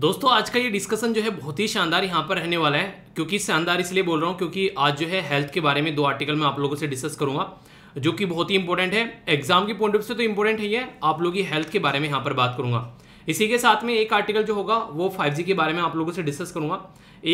दोस्तों आज का ये डिस्कशन जो है बहुत ही शानदार यहाँ पर रहने वाला है क्योंकि शानदार इसलिए बोल रहा हूँ क्योंकि आज जो है हेल्थ के बारे में दो आर्टिकल मैं आप लोगों से डिस्कस करूंगा जो कि बहुत ही इंपॉर्टेंट है एग्जाम के पॉइंट ऑफ से तो इंपॉर्टेंट है आप लोग की हेल्थ के बारे में यहाँ पर बात करूंगा इसी के साथ में एक आर्टिकल जो होगा वो फाइव के बारे में आप लोगों से डिस्कस करूंगा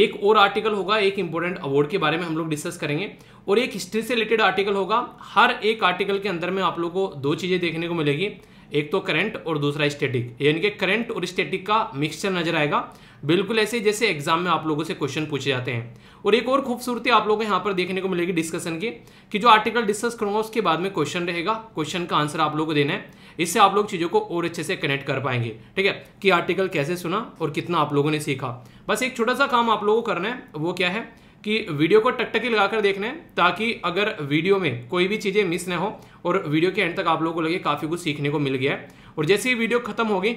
एक और आर्टिकल होगा एक इंपॉर्टेंट अवार्ड के बारे में हम लोग डिस्कस करेंगे और एक हिस्ट्री से रिलेटेड आर्टिकल होगा हर एक आर्टिकल के अंदर में आप लोग को दो चीज़ें देखने को मिलेगी एक तो करंट और दूसरा स्टैटिक यानी कि करंट और स्टैटिक का मिक्सचर नजर आएगा बिल्कुल ऐसे जैसे एग्जाम में आप लोगों से क्वेश्चन पूछे जाते हैं और एक और खूबसूरती आप लोगों को यहाँ पर देखने को मिलेगी डिस्कशन की कि जो आर्टिकल डिस्कस करूंगा उसके बाद में क्वेश्चन रहेगा क्वेश्चन का आंसर आप लोगों को देना है इससे आप लोग चीज़ों को और अच्छे से कनेक्ट कर पाएंगे ठीक है कि आर्टिकल कैसे सुना और कितना आप लोगों ने सीखा बस एक छोटा सा काम आप लोगों को करना है वो क्या है कि वीडियो को टकटकी लगाकर देखना है ताकि अगर वीडियो में कोई भी चीज़ें मिस ना हो और वीडियो के एंड तक आप लोगों को लगे काफ़ी कुछ सीखने को मिल गया है और जैसे ही वीडियो खत्म होगी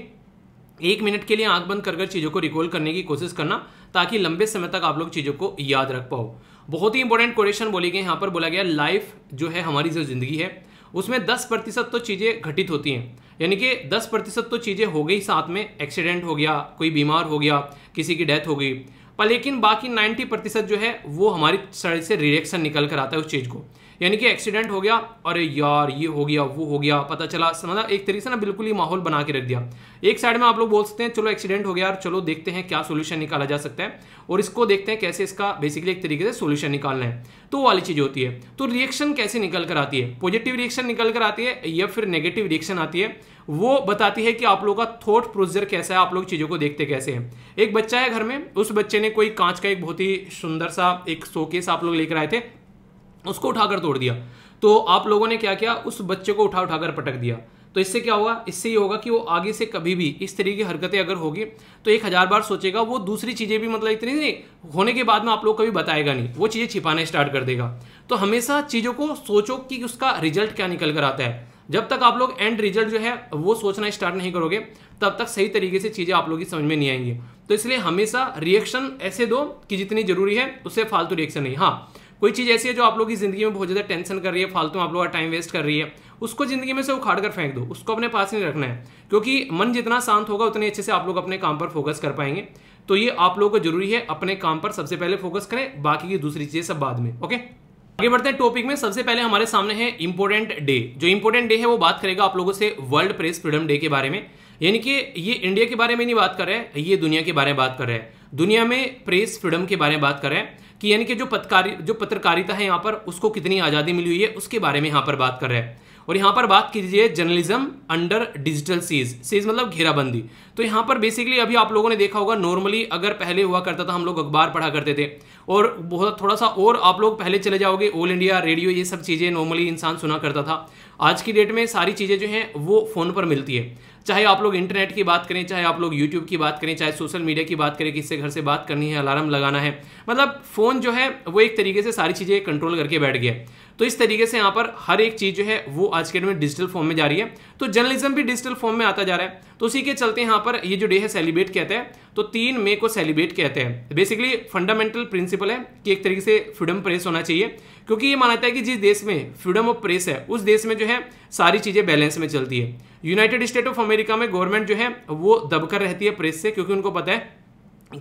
एक मिनट के लिए आंख बंद कर चीज़ों को रिकॉल करने की कोशिश करना ताकि लंबे समय तक आप लोग चीज़ों को याद रख पाओ बहुत ही इंपॉर्टेंट क्वेश्चन बोले गए यहाँ पर बोला गया लाइफ जो है हमारी जो ज़िंदगी है उसमें दस प्रतिशत तो चीज़ें घटित होती हैं यानी कि दस प्रतिशत तो चीज़ें हो गई साथ में एक्सीडेंट हो गया कोई बीमार हो गया किसी की डेथ हो गई पर लेकिन बाकी 90 प्रतिशत जो है वो हमारी शरीर से रिएक्शन निकल कर आता है उस चीज़ को यानी कि एक्सीडेंट हो गया अरे यार ये हो गया वो हो गया पता चला समझा एक तरीके से ना बिल्कुल ही माहौल बना के रख दिया एक साइड में आप लोग बोल सकते हैं चलो एक्सीडेंट हो गया और चलो देखते हैं क्या सोल्यूशन निकाला जा सकता है और इसको देखते हैं कैसे इसका बेसिकली एक तरीके से सोल्यूशन निकालना है तो वाली चीज़ होती है तो रिएक्शन कैसे निकल कर आती है पॉजिटिव रिएक्शन निकल कर आती है या फिर नेगेटिव रिएक्शन आती है वो बताती है कि आप लोगों का थॉट प्रोसीजर कैसा है आप लोग चीज़ों को देखते कैसे हैं एक बच्चा है घर में उस बच्चे ने कोई कांच का एक बहुत ही सुंदर सा एक शोकेस आप लोग लेकर आए थे उसको उठाकर तोड़ दिया तो आप लोगों ने क्या किया उस बच्चे को उठा उठाकर पटक दिया तो इससे क्या होगा इससे ये होगा कि वो आगे से कभी भी इस तरीके की हरकतें अगर होगी तो एक हज़ार बार सोचेगा वो दूसरी चीज़ें भी मतलब इतनी नहीं होने के बाद में आप लोग कभी बताएगा नहीं वो चीज़ें छिपाना स्टार्ट कर देगा तो हमेशा चीज़ों को सोचो कि उसका रिजल्ट क्या निकल कर आता है जब तक आप लोग एंड रिजल्ट जो है वो सोचना स्टार्ट नहीं करोगे तब तक सही तरीके से चीज़ें आप लोग की समझ में नहीं आएंगी तो इसलिए हमेशा रिएक्शन ऐसे दो कि जितनी ज़रूरी है उससे फालतू रिएक्शन नहीं हाँ कोई चीज़ ऐसी है जो आप लोग की ज़िंदगी में बहुत ज़्यादा टेंशन कर रही है फालतू आप लोग का टाइम वेस्ट कर रही है उसको ज़िंदगी में से उखाड़ कर फेंक दो उसको अपने पास नहीं रखना है क्योंकि मन जितना शांत होगा उतने अच्छे से आप लोग अपने काम पर फोकस कर पाएंगे तो ये आप लोगों को जरूरी है अपने काम पर सबसे पहले फोकस करें बाकी की दूसरी चीज़ें सब बाद में ओके आगे बढ़ते हैं टॉपिक में सबसे पहले हमारे सामने है इंपोर्टेंट डे जो इंपोर्टेंट डे है वो बात करेगा आप लोगों से वर्ल्ड प्रेस फ्रीडम डे के बारे में यानी कि ये इंडिया के बारे में नहीं बात कर रहे हैं ये दुनिया के बारे में बात कर रहे हैं दुनिया में प्रेस फ्रीडम के बारे में बात कर रहे हैं कि यानी कि जो पत्रकारी जो पत्रकारिता है यहाँ पर उसको कितनी आज़ादी मिली हुई है उसके बारे में यहाँ पर बात कर रहे हैं और यहाँ पर बात कीजिए journalism under digital siege siege मतलब घेराबंदी तो यहाँ पर बेसिकली अभी आप लोगों ने देखा होगा नॉर्मली अगर पहले हुआ करता था हम लोग अखबार पढ़ा करते थे और बहुत थोड़ा सा और आप लोग पहले चले जाओगे ऑल इंडिया रेडियो ये सब चीज़ें नॉर्मली इंसान सुना करता था आज की डेट में सारी चीज़ें जो हैं वो फ़ोन पर मिलती है चाहे आप लोग इंटरनेट की बात करें चाहे आप लोग यूट्यूब की बात करें चाहे सोशल मीडिया की बात करें किससे घर से बात करनी है अलार्म लगाना है मतलब फ़ोन जो है वो एक तरीके से सारी चीज़ें कंट्रोल करके बैठ गया तो इस तरीके से यहाँ पर हर एक चीज़ जो है वो आज के डेट में डिजिटल फॉर्म में जा रही है तो जर्नलिज्म भी डिजिटल फॉर्म में आता जा रहा है तो उसी के चलते यहाँ पर ये जो डे है सेलिब्रेट कहते हैं तो तीन मई को सेलिब्रेट कहते हैं बेसिकली फंडामेंटल प्रिंसिपल है कि एक तरीके से फ्रीडम प्रेस होना चाहिए क्योंकि ये माना जाता है कि जिस देश में फ्रीडम ऑफ प्रेस है उस देश में जो है सारी चीज़ें बैलेंस में चलती है यूनाइटेड स्टेट ऑफ अमेरिका में गवर्नमेंट जो है वो दबकर रहती है प्रेस से क्योंकि उनको पता है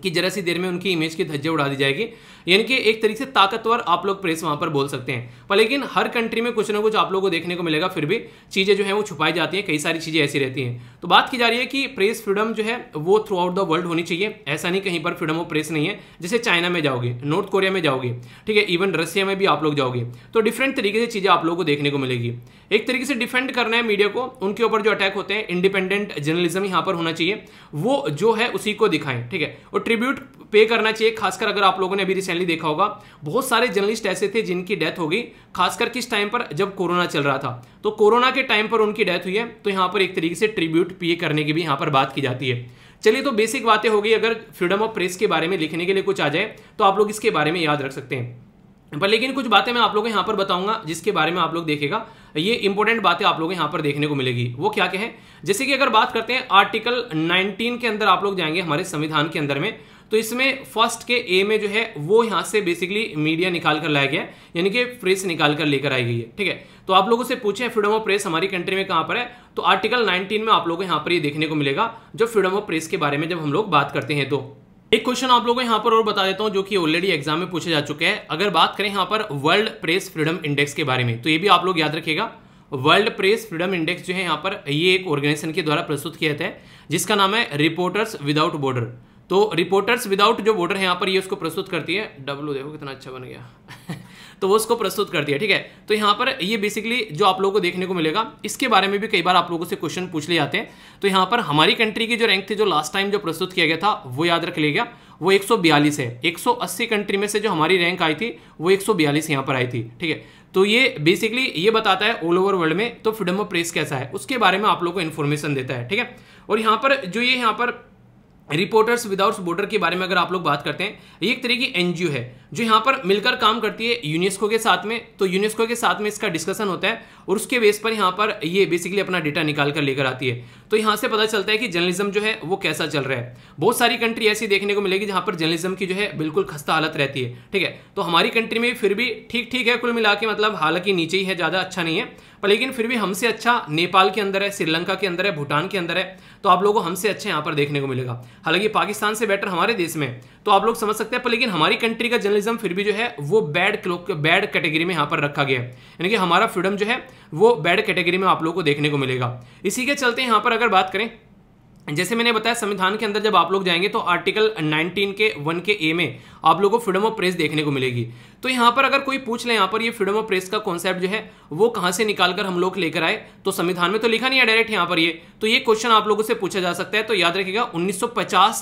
कि जरा सी देर में उनकी इमेज की धज्जे उड़ा दी जाएगी यानी कि एक तरीके से ताकतवर आप लोग प्रेस वहां पर बोल सकते हैं पर लेकिन हर कंट्री में कुछ ना कुछ आप लोगों को देखने को मिलेगा फिर भी चीज़ें जो है वो छुपाई जाती हैं कई सारी चीज़ें ऐसी रहती हैं तो बात की जा रही है कि प्रेस फ्रीडम जो है वो थ्रू आउट द वर्ल्ड होनी चाहिए ऐसा नहीं कहीं पर फ्रीडम ऑफ प्रेस नहीं है जैसे चाइना में जाओगे नॉर्थ कोरिया में जाओगे ठीक है इवन रसिया में भी आप लोग जाओगे तो डिफरेंट तरीके से चीज़ें आप लोगों को देखने को मिलेगी एक तरीके से डिफेंड करना है मीडिया को उनके ऊपर जो अटैक होते हैं इंडिपेंडेंट जर्नलिज्म यहां पर होना चाहिए वो जो है उसी को दिखाएं ठीक है और ट्रिब्यूट पे करना चाहिए खासकर अगर आप लोगों ने अभी रिसेंटली देखा होगा बहुत सारे जर्नलिस्ट ऐसे थे जिनकी डेथ हो गई खासकर किस टाइम पर जब कोरोना चल रहा था तो कोरोना के टाइम पर उनकी डेथ हुई है तो यहां पर एक तरीके से ट्रिब्यूट पे करने की भी यहां पर बात की जाती है चलिए तो बेसिक बातें हो गई अगर फ्रीडम ऑफ प्रेस के बारे में लिखने के लिए कुछ आ जाए तो आप लोग इसके बारे में याद रख सकते हैं पर लेकिन कुछ बातें मैं आप लोगों को यहाँ पर बताऊंगा जिसके बारे में आप लोग देखेगा ये इंपॉर्टेंट बातें आप लोगों को यहाँ पर देखने को मिलेगी वो क्या क्या है जैसे कि अगर बात करते हैं आर्टिकल 19 के अंदर आप लोग जाएंगे हमारे संविधान के अंदर में तो इसमें फर्स्ट के ए में जो है वो यहाँ से बेसिकली मीडिया निकाल कर लाया गया यानी कि प्रेस निकाल कर लेकर आई गई है ठीक है तो आप लोगों से पूछे फ्रीडम ऑफ प्रेस हमारी कंट्री में कहाँ पर है तो आर्टिकल नाइनटीन में आप लोगों को यहाँ पर ये देखने को मिलेगा जो फ्रीडम ऑफ प्रेस के बारे में जब हम लोग बात करते हैं तो एक क्वेश्चन आप लोगों को यहाँ पर और बता देता हूँ जो कि ऑलरेडी एग्जाम में पूछे जा चुके हैं अगर बात करें यहाँ पर वर्ल्ड प्रेस फ्रीडम इंडेक्स के बारे में तो ये भी आप लोग याद रखेगा वर्ल्ड प्रेस फ्रीडम इंडेक्स जो है यहाँ पर ये एक ऑर्गेनाइजेशन के द्वारा प्रस्तुत किया जाता है जिसका नाम है रिपोर्टर्स विदाउट बॉर्डर तो रिपोर्टर्स विदाउट जो बॉर्डर है यहाँ पर ये उसको प्रस्तुत करती है डब्लू देखो कितना अच्छा बन गया तो वो उसको प्रस्तुत कर दिया ठीक है तो यहाँ पर ये बेसिकली जो आप लोगों को देखने को मिलेगा इसके बारे में भी कई बार आप लोगों से क्वेश्चन पूछ ले जाते हैं तो यहाँ पर हमारी कंट्री की जो रैंक थी जो लास्ट टाइम जो प्रस्तुत किया गया था वो याद रख गया वो एक है एक कंट्री में से जो हमारी रैंक आई थी वो एक सौ पर आई थी ठीक है तो ये बेसिकली ये बताता है ऑल ओवर वर्ल्ड में तो फ्रीडम ऑफ प्रेस कैसा है उसके बारे में आप लोग को इन्फॉर्मेशन देता है ठीक है और यहाँ पर जो ये यहाँ पर रिपोर्टर्स विदाउट बॉर्डर के बारे में अगर आप लोग बात करते हैं ये एक तरह की एनजीओ है जो यहाँ पर मिलकर काम करती है यूनेस्को के साथ में तो यूनेस्को के साथ में इसका डिस्कशन होता है और उसके बेस पर यहाँ पर ये बेसिकली अपना डेटा निकाल कर लेकर आती है तो यहाँ से पता चलता है कि जर्नलिज्म जो है वो कैसा चल रहा है बहुत सारी कंट्री ऐसी देखने को मिलेगी जहाँ पर जर्नलिज्म की जो है बिल्कुल खस्ता हालत रहती है ठीक है तो हमारी कंट्री में फिर भी ठीक ठीक है कुल मिला के मतलब हालांकि नीचे ही है ज़्यादा अच्छा नहीं है पर लेकिन फिर भी हमसे अच्छा नेपाल के अंदर है श्रीलंका के अंदर है भूटान के अंदर है तो आप लोगों को हमसे अच्छा यहाँ पर देखने को मिलेगा हालांकि पाकिस्तान से बेटर हमारे देश में तो आप लोग समझ सकते हैं पर लेकिन हमारी कंट्री का जर्नलिज्म फिर भी जो है वो बैड बैड कैटेगरी में यहाँ पर रखा गया है यानी कि हमारा फ्रीडम जो है वो बैड कैटेगरी में आप लोगों को देखने को मिलेगा इसी के चलते यहाँ पर अगर बात करें जैसे मैंने बताया संविधान के अंदर जब आप लोग जाएंगे तो आर्टिकल 19 के 1 के ए में आप लोगों को फ्रीडम ऑफ प्रेस देखने को मिलेगी तो यहां पर अगर कोई पूछ ले यहां पर ये फ्रीडम ऑफ प्रेस का कॉन्सेप्ट जो है वो कहां से निकालकर हम लोग लेकर आए तो संविधान में तो लिखा नहीं है डायरेक्ट यहां पर ये तो ये क्वेश्चन आप लोगों से पूछा जा सकता है तो याद रखेगा उन्नीस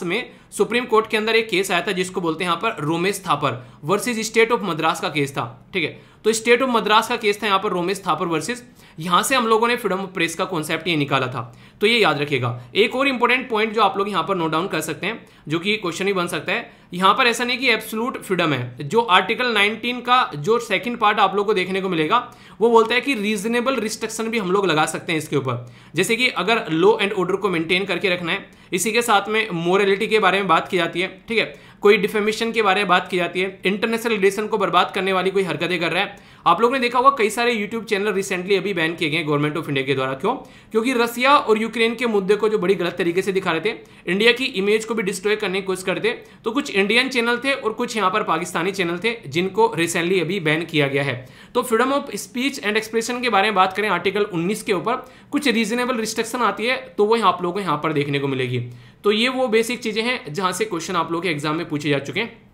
में सुप्रीम कोर्ट के अंदर एक केस आया था जिसको बोलते हैं यहां पर Romesh Thapar versus State of Madras का केस था ठीक है तो स्टेट ऑफ मद्रास का केस था यहां पर रोमेश थापर वर्सेज यहां से हम लोगों ने फ्रीडम ऑफ प्रेस का कॉन्सेप्ट निकाला था तो ये याद रखिएगा एक और इंपॉर्टेंट पॉइंट जो आप लोग यहां पर नोट डाउन कर सकते हैं जो कि क्वेश्चन ही बन सकता है यहाँ पर ऐसा नहीं कि एब्सोलूट फ्रीडम है जो आर्टिकल 19 का जो सेकंड पार्ट आप लोग को देखने को मिलेगा वो बोलता है कि रीजनेबल रिस्ट्रिक्शन भी हम लोग लगा सकते हैं इसके ऊपर जैसे कि अगर लॉ एंड ऑर्डर को मेंटेन करके रखना है इसी के साथ में मोरलिटी के बारे में बात की जाती है ठीक है कोई डिफेमिशन के बारे में बात की जाती है इंटरनेशनल रिलेशन को बर्बाद करने वाली कोई हरकतें कर रहा है आप लोगों ने देखा होगा कई सारे यूट्यूब चैनल रिसेंटली अभी बैन किए गए गवर्नमेंट ऑफ इंडिया के द्वारा क्यों क्योंकि रसिया और यूक्रेन के मुद्दे को जो बड़ी गलत तरीके से दिखा रहे थे इंडिया की इमेज को भी डिस्ट्रॉय करने की कोशिश करते तो कुछ इंडियन चैनल थे और कुछ यहाँ पर पाकिस्तानी चैनल थे जिनको रिसेंटली अभी बैन किया गया है तो freedom of speech and expression के बारे में बात करें आर्टिकल उन्नीस के ऊपर कुछ रीजनेबल रिस्ट्रिक्शन आती है तो वो आप लोगों को यहाँ पर देखने को मिलेगी तो ये वो बेसिक चीज़ें हैं जहां से क्वेश्चन आप लोग के एग्जाम में पूछे जा चुके हैं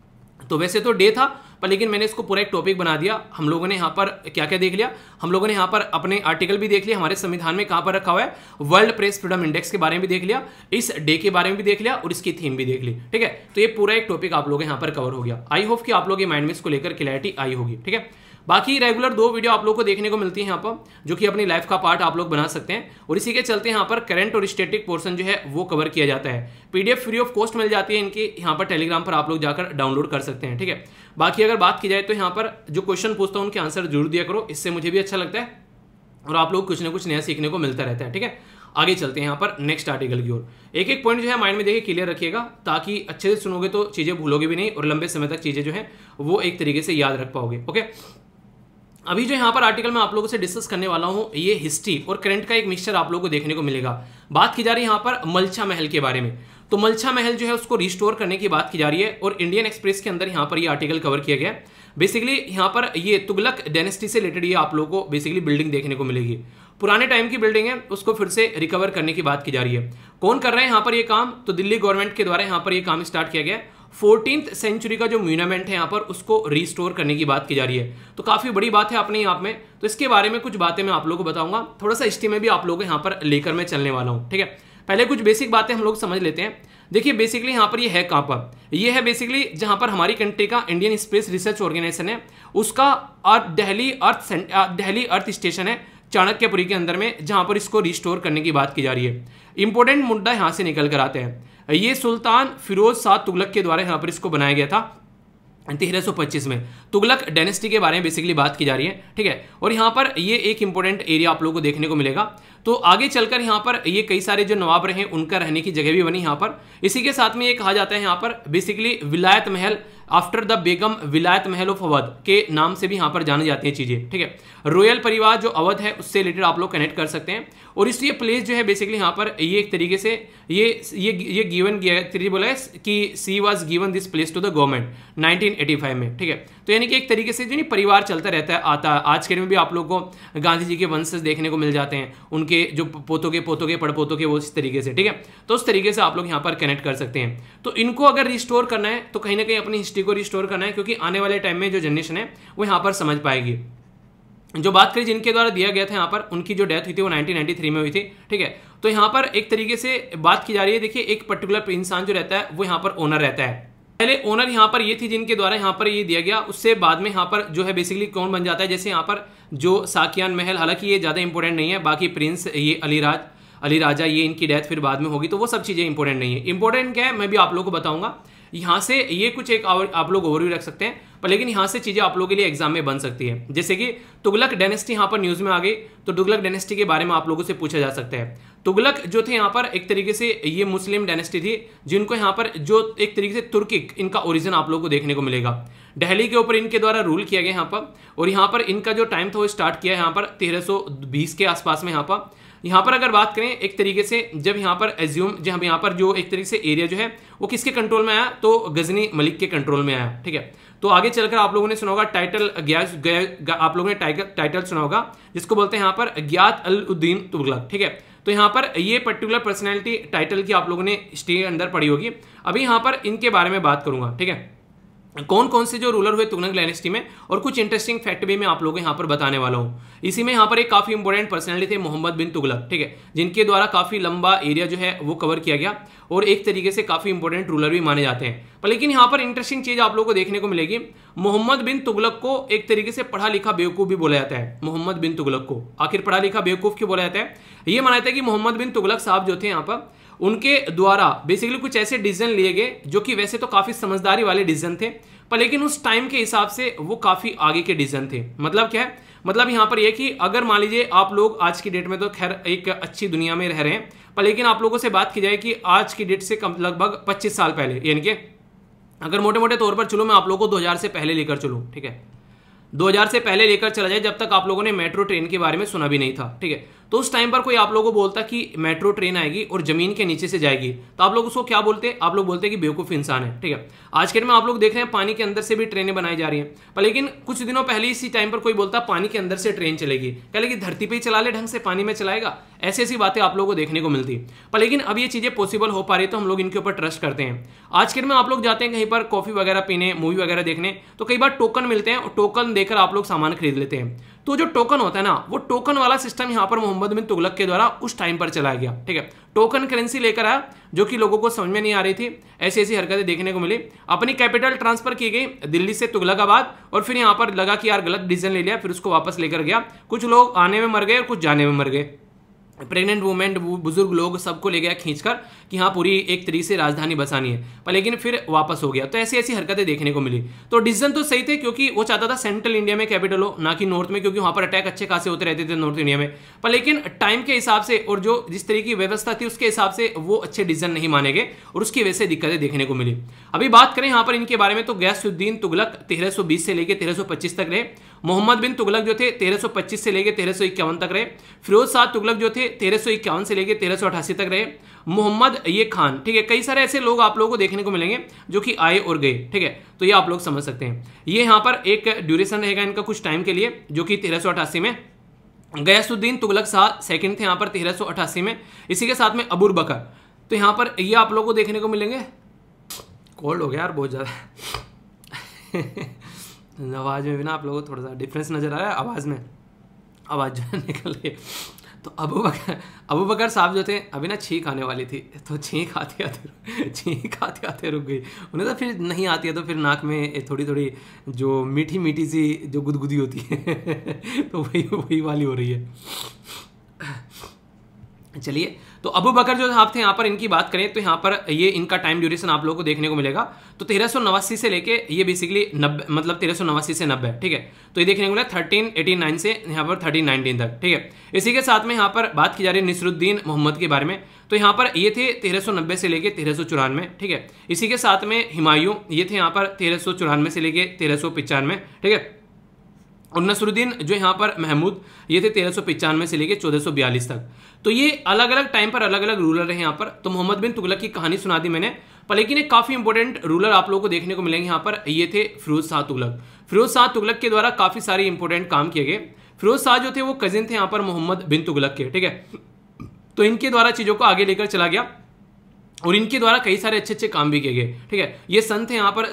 तो वैसे तो डे था पर लेकिन मैंने इसको पूरा एक टॉपिक बना दिया हम लोगों ने यहाँ पर क्या क्या देख लिया हम लोगों ने यहाँ पर अपने आर्टिकल भी देख लिया हमारे संविधान में कहाँ पर रखा हुआ है वर्ल्ड प्रेस फ्रीडम इंडेक्स के बारे में भी देख लिया इस डे के बारे में भी देख लिया और इसकी थीम भी देख ली ठीक है तो ये पूरा एक टॉपिक आप लोग यहाँ पर कवर हो गया आई होप कि आप लोग के माइंड में इसको लेकर क्लैरिटी आई होगी ठीक है बाकी रेगुलर दो वीडियो आप लोग को देखने को मिलती है यहाँ पर जो कि अपनी लाइफ का पार्ट आप लोग बना सकते हैं और इसी के चलते यहाँ पर करंट और स्टेटिक पोर्सन जो है वो कवर किया जाता है पीडीएफ फ्री ऑफ कॉस्ट मिल जाती है इनकी यहाँ पर टेलीग्राम पर आप लोग जाकर डाउनलोड कर सकते हैं ठीक है बाकी अगर बात की जाए तो यहाँ पर जो क्वेश्चन पूछता हूँ उनके आंसर जरूर दिया करो इससे मुझे भी अच्छा लगता है और आप लोग कुछ ना कुछ नया सीखने को मिलता रहता है ठीक है आगे चलते हैं यहाँ पर नेक्स्ट आर्टिकल की ओर एक एक पॉइंट जो है माइंड में देखिए क्लियर रखिएगा ताकि अच्छे से सुनोगे तो चीज़ें भूलोगे भी नहीं और लंबे समय तक चीज़ें जो है वो एक तरीके से याद रख पाओगे ओके अभी जो यहाँ पर आर्टिकल मैं आप लोगों से डिस्कस करने वाला हूँ ये हिस्ट्री और करंट का एक मिक्सचर आप लोगों को देखने को मिलेगा बात की जा रही है यहाँ पर मलछा महल के बारे में तो मलछा महल जो है उसको रिस्टोर करने की बात की जा रही है और इंडियन एक्सप्रेस के अंदर यहाँ पर ये आर्टिकल कवर किया गया बेसिकली यहाँ पर ये तुगलक डेनेस्टी से रिलेटेड ये आप लोगों को बेसिकली बिल्डिंग देखने को मिलेगी पुराने टाइम की बिल्डिंग है उसको फिर से रिकवर करने की बात की जा रही है कौन कर रहे हैं यहाँ पर ये काम तो दिल्ली गवर्नमेंट के द्वारा यहाँ पर ये काम स्टार्ट किया गया फोर्टीन सेंचुरी का जो म्यूनामेंट है यहाँ पर उसको रिस्टोर करने की बात की जा रही है तो काफ़ी बड़ी बात है अपने यहाँ में तो इसके बारे में कुछ बातें मैं आप लोगों को बताऊंगा थोड़ा सा हिस्ट्री में भी आप लोगों को यहाँ पर लेकर मैं चलने वाला हूँ ठीक है पहले कुछ बेसिक बातें हम लोग समझ लेते हैं देखिए बेसिकली यहाँ पर ये यह है कहाँ पर ये है बेसिकली जहाँ पर हमारी कंट्री का इंडियन स्पेस रिसर्च ऑर्गेनाइजेशन है उसका अर्थ दहली अर्थ दहली अर्थ स्टेशन है चाणक्यपुरी के अंदर में जहाँ पर इसको रिस्टोर करने की बात की जा रही है इंपॉर्टेंट मुद्दा यहाँ से निकल कर आते हैं ये सुल्तान फिरोज शाह तुगलक के द्वारा यहाँ पर इसको बनाया गया था तेरह सौ पच्चीस में तुगलक डायनेस्टी के बारे में बेसिकली बात की जा रही है ठीक है और यहाँ पर ये एक इंपॉर्टेंट एरिया आप लोगों को देखने को मिलेगा तो आगे चलकर यहाँ पर ये कई सारे जो नवाब रहे उनका रहने की जगह भी बनी यहाँ पर इसी के साथ में ये कहा जाता है यहाँ पर बेसिकली विलायत महल आफ्टर द बेगम विलायत महल ऑफ अवध के नाम से भी यहाँ पर जानी जाती हैं चीज़ें ठीक है रॉयल परिवार जो अवध है उससे रिलेटेड आप लोग कनेक्ट कर सकते हैं और इसलिए प्लेस जो है बेसिकली यहाँ पर ये एक तरीके से ये ये ये गिवन किया तरीके बोला है कि she was given this place to the government 1985 में ठीक है तो यानी कि एक तरीके से जो नहीं परिवार चलता रहता है आता आज के में भी आप लोग को गांधी जी के वंशज देखने को मिल जाते हैं उनके जो पोतों के पोतों के पड़ पोतों के वो इस तरीके से ठीक है तो उस तरीके से आप लोग यहाँ पर कनेक्ट कर सकते हैं तो इनको अगर रिस्टोर करना है तो कहीं ना कहीं अपनी हिस्ट्री को रिस्टोर करना है क्योंकि आने वाले टाइम में जो जनरेशन है वो यहाँ पर समझ पाएगी जो बात करी जिनके द्वारा दिया गया था यहाँ पर उनकी जो डेथ हुई थी वो 1993 में हुई थी ठीक है तो यहाँ पर एक तरीके से बात की जा रही है देखिए एक पर्टिकुलर इंसान जो रहता है वो यहाँ पर ओनर रहता है पहले ओनर यहाँ पर ये थी जिनके द्वारा यहाँ पर ये दिया गया उससे बाद में यहाँ पर जो है बेसिकली कौन बन जाता है जैसे यहाँ पर जो साकियान महल हालांकि ये ज़्यादा इंपॉर्टेंट नहीं है बाकी प्रिंस ये अलीराज अली राजा ये इनकी डेथ फिर बाद में होगी तो वो सब चीज़ें इंपॉर्टेंट नहीं है इंपॉर्टेंट क्या है मैं भी आप लोग को बताऊंगा यहाँ से ये कुछ एक आप लोग ओवरव्यू रख सकते हैं पर लेकिन यहाँ से चीज़ें आप लोगों के लिए एग्जाम में बन सकती है जैसे कि तुगलक डेनेस्टी यहाँ पर न्यूज़ में आ गई तो तुगलक डेनेस्टी के बारे में आप लोगों से पूछा जा सकता है तुगलक जो थे यहाँ पर एक तरीके से ये मुस्लिम डेनेस्टी थी जिनको यहाँ पर जो एक तरीके से तुर्किक इनका ओरिजिन आप लोगों को देखने को मिलेगा दिल्ली के ऊपर इनके द्वारा रूल किया गया यहाँ पर और यहाँ पर इनका जो टाइम था वो स्टार्ट किया यहाँ पर तेरह के आसपास में यहाँ पर यहाँ पर अगर बात करें एक तरीके से जब यहाँ पर एज्यूम जब यहाँ पर जो एक तरीके से एरिया जो है वो किसके कंट्रोल में आया तो गजनी मलिक के कंट्रोल में आया ठीक है तो आगे चलकर आप लोगों ने सुना होगा टाइटल गया, आप लोगों ने टाइटल सुना होगा जिसको बोलते हैं यहाँ पर अज्ञात अल उद्दीन तुगलक ठीक है तो यहाँ पर ये पर्टिकुलर पर्सनैलिटी टाइटल की आप लोगों ने स्टे अंदर पढ़ी होगी अभी यहाँ पर इनके बारे में बात करूंगा ठीक है कौन कौन से जो रूलर हुए तुगनक डायनेस्टी में और कुछ इंटरेस्टिंग फैक्ट भी मैं आप लोगों को यहाँ पर बताने वाला हूँ इसी में यहाँ पर एक काफ़ी इंपॉर्टेंट पर्सनैलिटी थे मोहम्मद बिन तुगलक ठीक है जिनके द्वारा काफ़ी लंबा एरिया जो है वो कवर किया गया और एक तरीके से काफ़ी इंपॉर्टेंट रूलर भी माने जाते हैं पर लेकिन यहाँ पर इंटरेस्टिंग चीज़ आप लोगों को देखने को मिलेगी मोहम्मद बिन तुगलक को एक तरीके से पढ़ा लिखा बेवकूफ़ भी बोला जाता है मोहम्मद बिन तुगलक को आखिर पढ़ा लिखा बेवकूफ़ क्यों बोला जाता है ये माना जाता है कि मोहम्मद बिन तुगलक साहब जो थे यहाँ पर उनके द्वारा बेसिकली कुछ ऐसे डिसीजन लिए गए जो कि वैसे तो काफ़ी समझदारी वाले डिसीजन थे पर लेकिन उस टाइम के हिसाब से वो काफ़ी आगे के डिसीजन थे मतलब क्या है मतलब यहां पर यह कि अगर मान लीजिए आप लोग आज की डेट में तो खैर एक अच्छी दुनिया में रह रहे हैं पर लेकिन आप लोगों से बात की जाए कि आज की डेट से कम लगभग 25 साल पहले यानी कि अगर मोटे मोटे तौर पर चलो मैं आप लोगों को 2000 से पहले लेकर चलू ठीक है 2000 से पहले लेकर चला जाए जब तक आप लोगों ने मेट्रो ट्रेन के बारे में सुना भी नहीं था ठीक है तो उस टाइम पर कोई आप लोगों को बोलता कि मेट्रो ट्रेन आएगी और जमीन के नीचे से जाएगी तो आप लोग उसको क्या बोलते आप लोग बोलते कि बेवकूफ़ इंसान है ठीक है आज के में आप लोग देख रहे हैं पानी के अंदर से भी ट्रेनें बनाई जा रही हैं पर लेकिन कुछ दिनों पहले इसी टाइम पर कोई बोलता पानी के अंदर से ट्रेन चलेगी कह लेकिन धरती पर ही चला ले ढंग से पानी में चलाएगा ऐसी ऐसी बातें आप लोगों को देखने को मिलती पर लेकिन अब ये चीज़ें पॉसिबल हो पा रही तो हम लोग इनके ऊपर ट्रस्ट करते हैं आज के में आप लोग जाते हैं कहीं पर कॉफ़ी वगैरह पीने मूवी वगैरह देखने तो कई बार टोकन मिलते हैं और टोकन देकर आप लोग सामान खरीद लेते हैं तो जो टोकन होता है ना वो टोकन वाला सिस्टम यहाँ पर मोहम्मद बिन तुगलक के द्वारा उस टाइम पर चलाया गया ठीक है टोकन करेंसी लेकर आया जो कि लोगों को समझ में नहीं आ रही थी ऐसी ऐसी हरकतें देखने को मिली अपनी कैपिटल ट्रांसफर की गई दिल्ली से तुगलकाबाद और फिर यहाँ पर लगा कि यार गलत डिसीजन ले लिया फिर उसको वापस लेकर गया कुछ लोग आने में मर गए और कुछ जाने में मर गए प्रेग्नेंट वुमेन बुजुर्ग लोग सबको ले गया खींचकर कि हाँ पूरी एक तरीके से राजधानी बसानी है पर लेकिन फिर वापस हो गया तो ऐसी ऐसी हरकतें देखने को मिली तो डिसीजन तो सही थे क्योंकि वो चाहता था सेंट्रल इंडिया में कैपिटल हो ना कि नॉर्थ में क्योंकि वहाँ पर अटैक अच्छे खासे होते रहते थे नॉर्थ इंडिया में पर लेकिन टाइम के हिसाब से और जो जिस तरीके की व्यवस्था थी उसके हिसाब से वो अच्छे डिसीजन नहीं माने गए और उसकी वजह से दिक्कतें देखने को मिली अभी बात करें यहाँ पर इनके बारे में तो गैसुद्दीन तुगलक तेरह से लेकर तेरह तक रहे मोहम्मद बिन तुगलक जो थे 1325 से लेके तेरह तक रहे फिरोज शाह तुगलक जो थे तेरह से लेके तेरह तक रहे मोहम्मद ये खान ठीक है कई सारे ऐसे लोग आप लोगों को देखने को मिलेंगे जो कि आए और गए ठीक है तो ये आप लोग समझ सकते हैं ये यहाँ पर एक ड्यूरेशन रहेगा इनका कुछ टाइम के लिए जो कि तेरह में गयासुद्दीन तुगलक शाह सेकेंड थे यहाँ पर तेरह में इसी के साथ में अबूर बकर तो यहाँ पर ये आप लोग को देखने को मिलेंगे कोल्ड हो गया यार बहुत ज़्यादा आवाज़ में भी ना आप लोगों को थोड़ा सा डिफरेंस नज़र आया आवाज़ में आवाज़ जो निकल गई तो अबू बकर अबू बकर साहब जो थे अभी ना छींक आने वाली थी तो छींक आते आते छींक आते आते रुक गई उन्हें तो फिर नहीं आती है तो फिर नाक में थोड़ी थोड़ी जो मीठी मीठी सी जो गुदगुदी होती है तो वही वही वाली हो रही है चलिए तो अबू बकर जो साहब थे यहाँ पर इनकी बात करें तो यहाँ पर ये इनका टाइम ड्यूरेशन आप लोगों को देखने को मिलेगा तो तेरह सौ नवासी से लेके ये बेसिकली नब्बे मतलब तेरह सौ नवासी से नब्बे ठीक है तो ये देखने को मिला थर्टीन एटी नाइन से यहाँ पर थर्टीन नाइनटीन तक ठीक है इसी के साथ में यहाँ पर बात की जा रही है नसरुद्दीन मोहम्मद के बारे में तो यहाँ पर ये थे तेरह सौ नब्बे से लेके तेरह सौ चौरानवे ठीक है इसी के साथ में हिमायूं ये थे यहाँ पर तेरह सौ चौरानवे से लेके तेरह सौ पचानवे ठीक है और नसरुद्दीन जो यहाँ पर महमूद ये थे तेरह सौ पिचानवे से लेके चौदह सौ बयालीस तक तो ये अलग अलग टाइम पर अलग अलग रूलर है यहाँ पर तो मोहम्मद बिन तुगलक की कहानी सुना दी मैंने पर लेकिन एक काफ़ी इंपॉर्टेंट रूलर आप लोगों को देखने को मिलेंगे यहाँ पर ये थे फिरोज शाह तुगलक फिरोज शाह तुगलक के द्वारा काफ़ी सारे इंपॉर्टेंट काम किए गए फिरोज शाह जो थे वो कजिन थे यहाँ पर मोहम्मद बिन तुगलक के ठीक है तो इनके द्वारा चीज़ों को आगे लेकर चला गया और इनके द्वारा कई सारे अच्छे अच्छे काम भी किए गए ठीक है ये संत थे यहाँ पर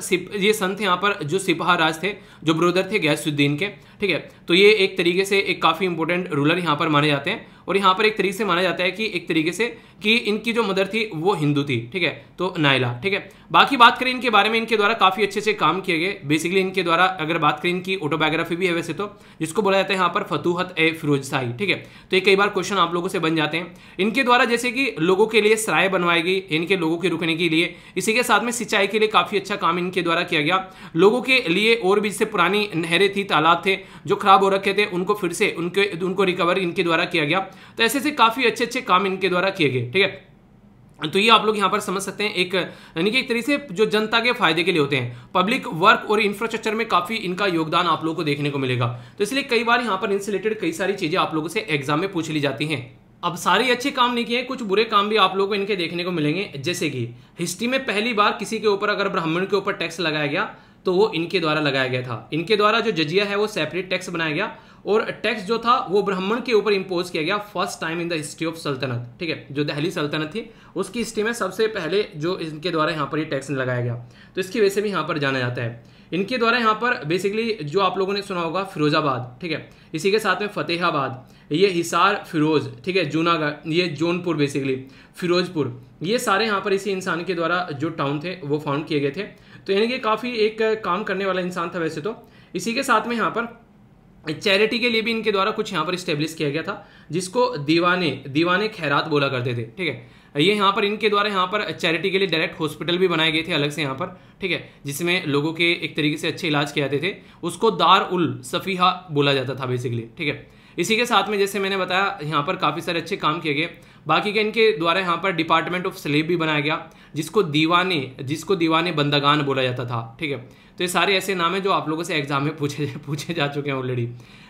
ये संत थे यहाँ पर जो सिपाहा राज थे जो ब्रोदर थे गैसुद्दीन के ठीक है तो ये एक तरीके से एक काफ़ी इंपॉर्टेंट रूलर यहाँ पर माने जाते हैं और यहाँ पर एक तरीके से माना जाता है कि एक तरीके से कि इनकी जो मदर थी वो हिंदू थी ठीक है तो नायला ठीक है बाकी बात करें इनके बारे में इनके द्वारा काफ़ी अच्छे अच्छे काम किए गए बेसिकली इनके द्वारा अगर बात करें इनकी ऑटोबायोग्राफी भी है वैसे तो जिसको बोला जाता है यहाँ पर फतूहत ए शाही ठीक है तो ये कई बार क्वेश्चन आप लोगों से बन जाते हैं इनके द्वारा जैसे कि लोगों के लिए सराय बनवाई गई इनके लोगों के रुकने के लिए इसी के साथ में सिंचाई के लिए काफ़ी अच्छा काम इनके द्वारा किया गया लोगों के लिए और भी जैसे पुरानी नहरें थी तालाब थे जो खराब हो रखे थे उनको फिर से उनके उनको रिकवर इनके द्वारा किया गया तो ऐसे ऐसे काफ़ी अच्छे अच्छे काम इनके द्वारा किए गए ठीक है तो ये आप लोग यहाँ पर समझ सकते हैं एक यानी कि एक तरीके से जो जनता के फायदे के लिए होते हैं पब्लिक वर्क और इंफ्रास्ट्रक्चर में काफी इनका योगदान आप लोगों को देखने को मिलेगा तो इसलिए कई बार यहाँ पर इनसे रिलेटेड कई सारी चीजें आप लोगों से एग्जाम में पूछ ली जाती हैं अब सारे अच्छे काम नहीं किए कुछ बुरे काम भी आप लोगों को इनके देखने को मिलेंगे जैसे कि हिस्ट्री में पहली बार किसी के ऊपर अगर ब्राह्मण के ऊपर टैक्स लगाया गया तो वो इनके द्वारा लगाया गया था इनके द्वारा जो जजिया है वो सेपरेट टैक्स बनाया गया और टैक्स जो था वो ब्राह्मण के ऊपर इम्पोज किया गया first time in the history of सल्तनत ठीक है जो दहली सल्तनत थी उसकी हिस्ट्री में सबसे पहले जो इनके द्वारा यहाँ पर ये टैक्स लगाया गया तो इसकी वजह से भी यहाँ पर जाना जाता है इनके द्वारा यहाँ पर बेसिकली जो आप लोगों ने सुना होगा फिरोजाबाद ठीक है इसी के साथ में फतेहाबाद ये हिसार फिरोज ठीक है जूनागढ़ ये जौनपुर बेसिकली फिरोजपुर ये सारे यहाँ पर इसी इंसान के द्वारा जो टाउन थे वो फाउंड किए गए थे तो यानी कि काफ़ी एक काम करने वाला इंसान था वैसे तो इसी के साथ में यहाँ पर चैरिटी के लिए भी इनके द्वारा कुछ यहाँ पर स्टेब्लिश किया गया था जिसको दीवाने दीवाने खैरात बोला करते थे ठीक है ये यहाँ पर इनके द्वारा यहाँ पर चैरिटी के लिए डायरेक्ट हॉस्पिटल भी बनाए गए थे अलग से यहाँ पर ठीक है जिसमें लोगों के एक तरीके से अच्छे इलाज किए जाते थे उसको दार उल सफ़ीहा बोला जाता था बेसिकली ठीक है इसी के साथ में जैसे मैंने बताया यहाँ पर काफ़ी सारे अच्छे काम किए गए बाकी के इनके द्वारा यहाँ पर डिपार्टमेंट ऑफ स्लेब भी बनाया गया जिसको दीवाने जिसको दीवाने बंदगान बोला जाता था ठीक है तो ये सारे ऐसे नाम हैं जो आप लोगों से एग्जाम में पूछे पूछे जा चुके हैं ऑलरेडी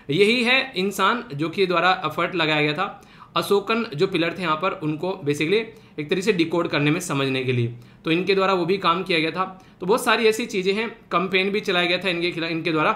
यही है इंसान जो कि द्वारा एफर्ट लगाया गया था अशोकन जो पिलर थे यहाँ पर उनको बेसिकली एक तरीके से डिकोड करने में समझने के लिए तो इनके द्वारा वो भी काम किया गया था तो बहुत सारी ऐसी चीज़ें हैं कंपेन भी चलाया गया था इनके खिलाफ इनके द्वारा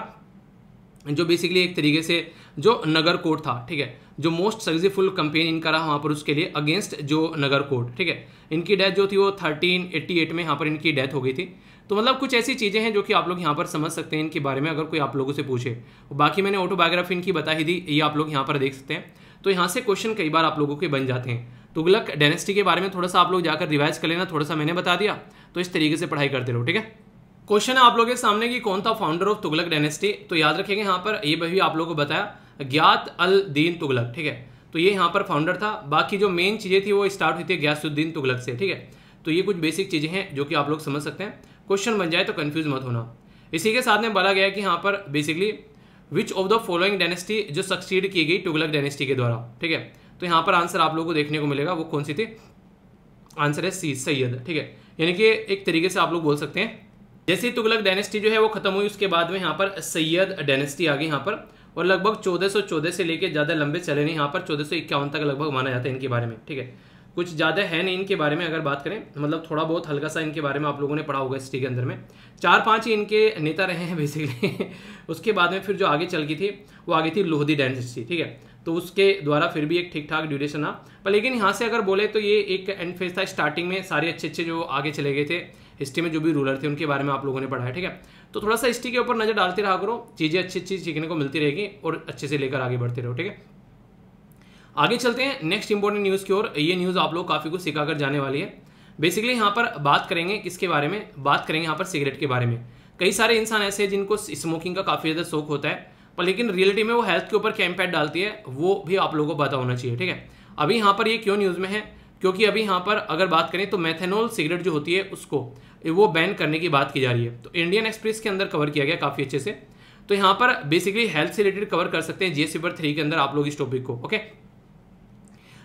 जो बेसिकली एक तरीके से जो नगर कोर्ट था ठीक है जो मोस्ट सक्सेसफुल कंपेन इनका रहा वहाँ पर उसके लिए अगेंस्ट जो नगर कोर्ट ठीक है इनकी डेथ जो थी वो 1388 में यहाँ पर इनकी डेथ हो गई थी तो मतलब कुछ ऐसी चीज़ें हैं जो कि आप लोग यहाँ पर समझ सकते हैं इनके बारे में अगर कोई आप लोगों से पूछे बाकी मैंने ऑटोबायोग्राफी इनकी बता ही दी ये आप लोग यहाँ पर देख सकते हैं तो यहाँ से क्वेश्चन कई बार आप लोगों के बन जाते हैं तुगलक तो डायनेस्टी के बारे में थोड़ा सा आप लोग जाकर रिवाइज कर लेना थोड़ा सा मैंने बता दिया तो इस तरीके से पढ़ाई करते रहो ठीक है क्वेश्चन है आप लोगों के सामने कि कौन था फाउंडर ऑफ तुगलक डायनेस्टी तो याद रखेंगे यहाँ पर ये भी आप लोगों को बताया ज्ञात अल दीन तुगलक ठीक है तो ये यहाँ पर फाउंडर था बाकी जो मेन चीज़ें थी वो स्टार्ट हुई थी ग्यासुद्दीन तुगलक से ठीक है तो ये कुछ बेसिक चीज़ें हैं जो कि आप लोग समझ सकते हैं क्वेश्चन बन जाए तो कन्फ्यूज मत होना इसी के साथ में बोला गया कि यहाँ पर basically which of the following dynasty जो सक्सीड की गई तुगलक डायनेस्टी के द्वारा ठीक है तो यहाँ पर आंसर आप लोग को देखने को मिलेगा वो कौन सी थी आंसर है सी सैयद ठीक है यानी कि एक तरीके से आप लोग बोल सकते हैं जैसे तुगलक डायनेस्टी जो है वो खत्म हुई उसके बाद में यहाँ पर सैयद डायनेस्टी आ गई यहाँ पर और लगभग 1414 से लेकर ज़्यादा लंबे चले नहीं यहाँ पर चौदह तक लगभग माना जाता है इनके बारे में ठीक है कुछ ज़्यादा है नहीं इनके बारे में अगर बात करें मतलब थोड़ा बहुत हल्का सा इनके बारे में आप लोगों ने पढ़ा होगा हिस्ट्री के अंदर में चार पांच ही इनके नेता रहे हैं बेसिकली उसके बाद में फिर जो आगे चल गई थी वो आगे थी लोहदी डायनेस्टी ठीक है तो उसके द्वारा फिर भी एक ठीक ठाक ड्यूरेशन आ पर लेकिन यहाँ से अगर बोले तो ये एक एंड फेज था स्टार्टिंग में सारे अच्छे अच्छे जो आगे चले गए थे हिस्ट्री में जो भी रूलर थे उनके बारे में आप लोगों ने पढ़ा है ठीक है तो थोड़ा सा हिस्ट्री के ऊपर नज़र डालते रहा करो चीज़ें अच्छी अच्छी सीखने को मिलती रहेगी और अच्छे से लेकर आगे बढ़ते रहो ठीक है आगे चलते हैं नेक्स्ट इंपॉर्टेंट न्यूज़ की ओर ये न्यूज़ आप लोग काफ़ी कुछ सिखा कर जाने वाली है बेसिकली यहाँ पर बात करेंगे किसके बारे में बात करेंगे यहाँ पर सिगरेट के बारे में कई सारे इंसान ऐसे हैं जिनको स्मोकिंग का काफ़ी ज़्यादा शौक होता है पर लेकिन रियलिटी में वो हेल्थ के ऊपर क्या इम्पैक्ट डालती है वो भी आप लोगों को पता होना चाहिए ठीक है अभी यहाँ पर ये क्यों न्यूज़ में है क्योंकि अभी यहाँ पर अगर बात करें तो मैथेनॉल सिगरेट जो होती है उसको वो बैन करने की बात की जा रही है तो इंडियन एक्सप्रेस के अंदर कवर किया गया काफ़ी अच्छे से तो यहाँ पर बेसिकली हेल्थ से रिलेटेड कवर कर सकते हैं जी पर थ्री के अंदर आप लोग इस टॉपिक को ओके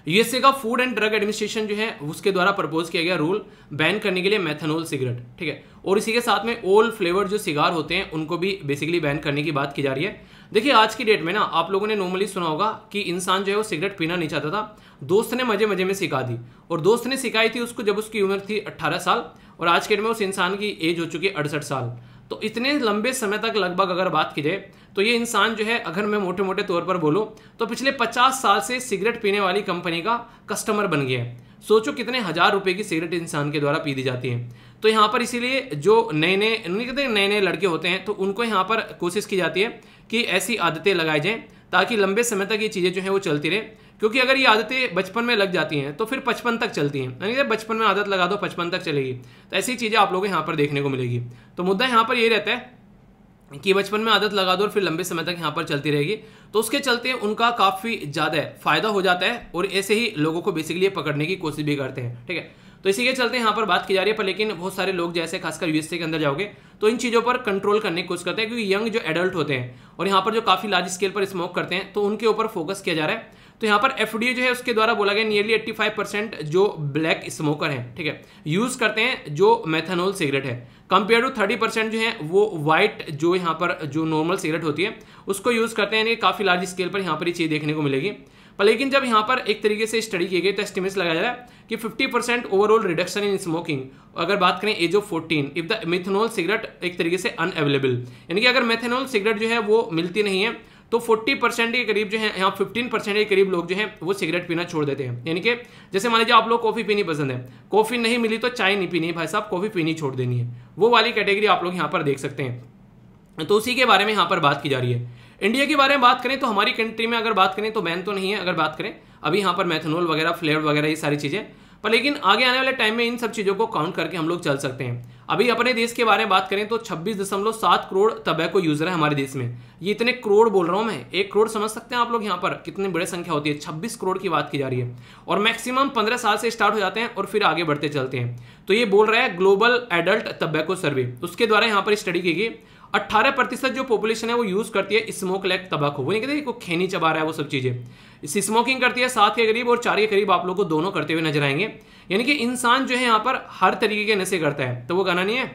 यूएसए का फूड एंड ड्रग एडमिनिस्ट्रेशन जो है उसके द्वारा प्रपोज किया गया रूल बैन करने के लिए मैथनोल सिगरेट ठीक है और इसी के साथ में ओल्ड फ्लेवर जो सिगार होते हैं उनको भी बेसिकली बैन करने की बात की जा रही है देखिए आज की डेट में ना आप लोगों ने नॉर्मली सुना होगा कि इंसान जो है वो सिगरेट पीना नहीं चाहता था दोस्त ने मजे मजे में सिखा दी और दोस्त ने सिखाई थी उसको जब उसकी उम्र थी अट्ठारह साल और आज के डेट में उस इंसान की एज हो चुकी है अड़सठ साल तो इतने लंबे समय तक लगभग अगर बात की जाए तो ये इंसान जो है अगर मैं मोटे मोटे तौर पर बोलूँ तो पिछले पचास साल से सिगरेट पीने वाली कंपनी का कस्टमर बन गया है सोचो कितने हज़ार रुपए की सिगरेट इंसान के द्वारा पी दी जाती है तो यहाँ पर इसीलिए जो नए नए नहीं कहते नए नए लड़के होते हैं तो उनको यहाँ पर कोशिश की जाती है कि ऐसी आदतें लगाई जाएँ ताकि लंबे समय तक ये चीज़ें जो हैं वो चलती रहे क्योंकि अगर ये आदतें बचपन में लग जाती हैं तो फिर पचपन तक चलती हैं यानी बचपन में आदत लगा दो पचपन तक चलेगी तो ऐसी चीज़ें आप लोगों को यहाँ पर देखने को मिलेगी तो मुद्दा यहाँ पर ये रहता है कि बचपन में आदत लगा दो और फिर लंबे समय तक यहाँ पर चलती रहेगी तो उसके चलते उनका काफ़ी ज़्यादा फायदा हो जाता है और ऐसे ही लोगों को बेसिकली पकड़ने की कोशिश भी करते हैं ठीक है तो इसी के चलते यहाँ पर बात की जा रही है पर लेकिन बहुत सारे लोग जैसे खासकर यूएसए के अंदर जाओगे तो इन चीज़ों पर कंट्रोल करने की कोशिश करते हैं क्योंकि यंग जो एडल्ट होते हैं और यहाँ पर जो काफ़ी लार्ज स्केल पर स्मोक करते हैं तो उनके ऊपर फोकस किया जा रहा है तो यहां पर एफ जो है उसके द्वारा बोला गया नियरली एट्टी फाइव परसेंट जो ब्लैक स्मोकर है ठीक है यूज करते हैं जो मैथानोल सिगरेट है कंपेयर टू थर्टी परसेंट जो है वो वाइट जो यहां पर जो नॉर्मल सिगरेट होती है उसको यूज करते हैं काफी लार्ज स्केल पर यहां पर ये चीज देखने को मिलेगी पर लेकिन जब यहां पर एक तरीके से स्टडी किए गए तो एस्टिमेट्स लगाया जा रहा है कि 50 percent overall reduction in smoking अगर बात करें age of 14 if the methanol cigarette एक तरीके से अनअवेलेबल यानी कि अगर मेथेनॉल सिगरेट जो है वो मिलती नहीं है तो 40 परसेंट के करीब जो है यहाँ 15 परसेंट के करीब लोग जो है वो सिगरेट पीना छोड़ देते हैं यानी कि जैसे मान लीजिए आप लोग कॉफ़ी पीनी पसंद है कॉफ़ी नहीं मिली तो चाय नहीं पीनी है भाई साहब कॉफ़ी पीनी छोड़ देनी है वो वाली कैटेगरी आप लोग यहाँ पर देख सकते हैं तो उसी के बारे में यहाँ पर बात की जा रही है इंडिया के बारे में बात करें तो हमारी कंट्री में अगर बात करें तो बैन तो नहीं है अगर बात करें अभी यहाँ पर मैथनोल वगैरह फ्लेवर वगैरह ये सारी चीज़ें पर लेकिन आगे आने वाले टाइम में इन सब चीज़ों को काउंट करके हम लोग चल सकते हैं अभी अपने देश के बारे में बात करें तो 26.7 करोड़ तबैको यूज़र है हमारे देश में ये इतने करोड़ बोल रहा हूँ मैं एक करोड़ समझ सकते हैं आप लोग यहाँ पर कितनी बड़ी संख्या होती है छब्बीस करोड़ की बात की जा रही है और मैक्सिमम पंद्रह साल से स्टार्ट हो जाते हैं और फिर आगे बढ़ते चलते हैं तो ये बोल रहा है ग्लोबल एडल्ट तबैको सर्वे उसके द्वारा यहाँ पर स्टडी की गई अट्ठारह प्रतिशत जो पॉपुलेशन है वो यूज़ करती है स्मोक लैक तंबाकू वो नहीं कहते वो खैनी चबा रहा है वो सब चीज़ें स्मोकिंग करती है सात के करीब और चार के करीब आप लोग को दोनों करते हुए नजर आएंगे यानी कि इंसान जो है यहाँ पर हर तरीके के नशे करता है तो वो गाना नहीं है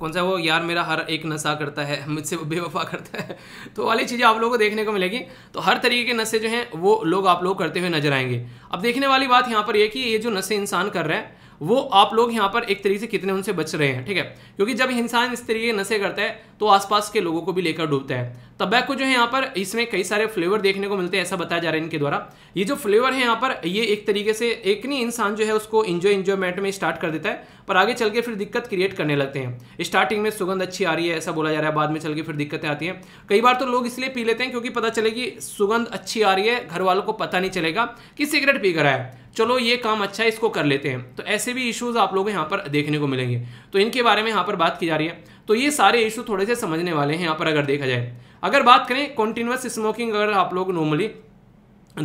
कौन सा वो यार मेरा हर एक नशा करता है मुझसे बेवफा करता है तो वाली चीज़ें आप लोगों को देखने को मिलेगी तो हर तरीके के नशे जो हैं वो लोग आप लोग करते हुए नजर आएंगे अब देखने वाली बात यहाँ पर ये कि ये जो नशे इंसान कर रहा है वो आप लोग यहाँ पर एक तरीके से कितने उनसे बच रहे हैं ठीक है क्योंकि जब इंसान इस तरीके नशे करता है तो आसपास के लोगों को भी लेकर डूबता है तंबाकू जो है यहाँ पर इसमें कई सारे फ्लेवर देखने को मिलते हैं ऐसा बताया जा रहा है इनके द्वारा ये जो फ्लेवर है यहाँ पर ये एक तरीके से एक नहीं इंसान जो है उसको इंजॉय इंजॉयमेंट में स्टार्ट कर देता है पर आगे चल के फिर दिक्कत क्रिएट करने लगते हैं स्टार्टिंग में सुगंध अच्छी आ रही है ऐसा बोला जा रहा है बाद में चल के फिर दिक्कतें आती हैं कई बार तो लोग इसलिए पी लेते हैं क्योंकि पता चले कि सुगंध अच्छी आ रही है घर वालों को पता नहीं चलेगा कि सिगरेट पी कर है चलो ये काम अच्छा है इसको कर लेते हैं तो ऐसे भी इश्यूज आप लोगों को यहाँ पर देखने को मिलेंगे तो इनके बारे में यहाँ पर बात की जा रही है तो ये सारे इशू थोड़े से समझने वाले हैं यहाँ पर अगर देखा जाए अगर बात करें कॉन्टिन्यूस स्मोकिंग अगर आप लोग नॉर्मली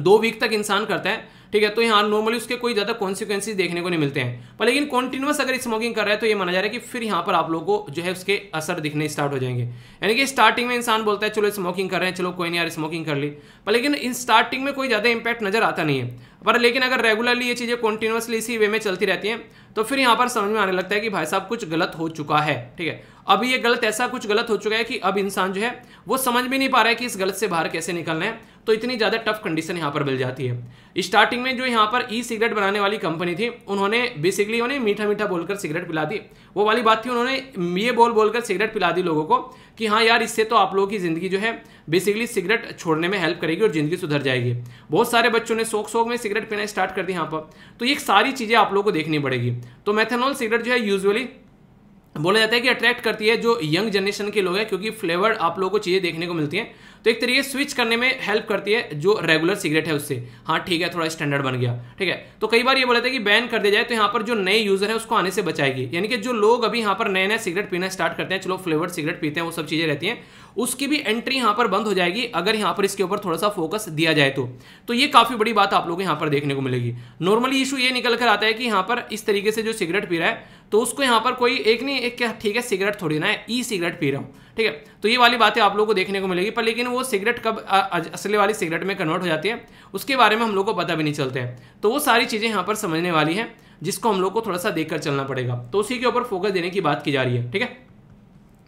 दो वीक तक इंसान करता है ठीक है तो यहाँ नॉर्मली उसके कोई ज़्यादा कॉन्सिक्वेंसिस देखने को नहीं मिलते हैं पर लेकिन कॉन्टिन्यूस अगर स्मोकिंग कर रहा है तो ये माना जा रहा है कि फिर यहाँ पर आप लोगों को जो है उसके असर दिखने स्टार्ट हो जाएंगे यानी कि स्टार्टिंग में इंसान बोलता है चलो स्मोकिंग कर रहे हैं चलो कोई नहीं यार स्मोकिंग कर ली पर लेकिन इन स्टार्टिंग में कोई ज़्यादा इंपैक्ट नज़र आता नहीं है पर लेकिन अगर रेगुलरली ये चीज़ें कॉन्टिन्यूसली इसी वे में चलती रहती हैं तो फिर यहाँ पर समझ में आने लगता है कि भाई साहब कुछ गलत हो चुका है ठीक है अब ये गलत ऐसा कुछ गलत हो चुका है कि अब इंसान जो है वो समझ भी नहीं पा रहा है कि इस गलत से बाहर कैसे निकलना है तो इतनी ज़्यादा टफ कंडीशन यहाँ पर मिल जाती है स्टार्टिंग में जो यहाँ पर ई सिगरेट बनाने वाली कंपनी थी उन्होंने बेसिकली उन्हें मीठा मीठा बोलकर सिगरेट पिला दी वो वाली बात थी उन्होंने ये बोल बोलकर सिगरेट पिला दी लोगों को कि हाँ यार इससे तो आप लोगों की ज़िंदगी जो है बेसिकली सिगरेट छोड़ने में हेल्प करेगी और ज़िंदगी सुधर जाएगी बहुत सारे बच्चों ने शोक शोक में सिगरेट पीना स्टार्ट कर दी यहाँ पर तो ये सारी चीज़ें आप लोगों को देखनी पड़ेगी तो मैथेनॉल सिगरेट जो है यूजली बोला जाता है कि अट्रैक्ट करती है जो यंग जनरेशन के लोग हैं क्योंकि फ्लेवर्ड आप लोगों को चीज़ें देखने को मिलती हैं तो एक तरीके स्विच करने में हेल्प करती है जो रेगुलर सिगरेट है उससे हाँ ठीक है थोड़ा स्टैंडर्ड बन गया ठीक है तो कई बार ये बोला जाता है कि बैन कर दिया जाए तो यहाँ पर जो नए यूज़र है उसको आने से बचाएगी यानी कि जो लोग अभी यहाँ पर नए नए सिगरेट पीना स्टार्ट करते हैं चलो फ्लेवर्ड सिगरेट पीते हैं वो सब चीज़ें रहती हैं उसकी भी एंट्री यहां पर बंद हो जाएगी अगर यहां पर इसके ऊपर थोड़ा सा फोकस दिया जाए तो तो ये काफ़ी बड़ी बात आप लोग यहां पर देखने को मिलेगी नॉर्मली इशू ये निकल कर आता है कि यहां पर इस तरीके से जो सिगरेट पी रहा है तो उसको यहां पर कोई एक नहीं एक क्या ठीक है सिगरेट थोड़ी ना है ई सिगरेट पी रहा हूं ठीक है तो ये वाली बातें आप लोगों को देखने को मिलेगी पर लेकिन वो सिगरेट कब असले वाली सिगरेट में कन्वर्ट हो जाती है उसके बारे में हम लोग को पता भी नहीं चलता है तो वो सारी चीज़ें यहां पर समझने वाली है जिसको हम लोग को थोड़ा सा देखकर चलना पड़ेगा तो उसी के ऊपर फोकस देने की बात की जा रही है ठीक है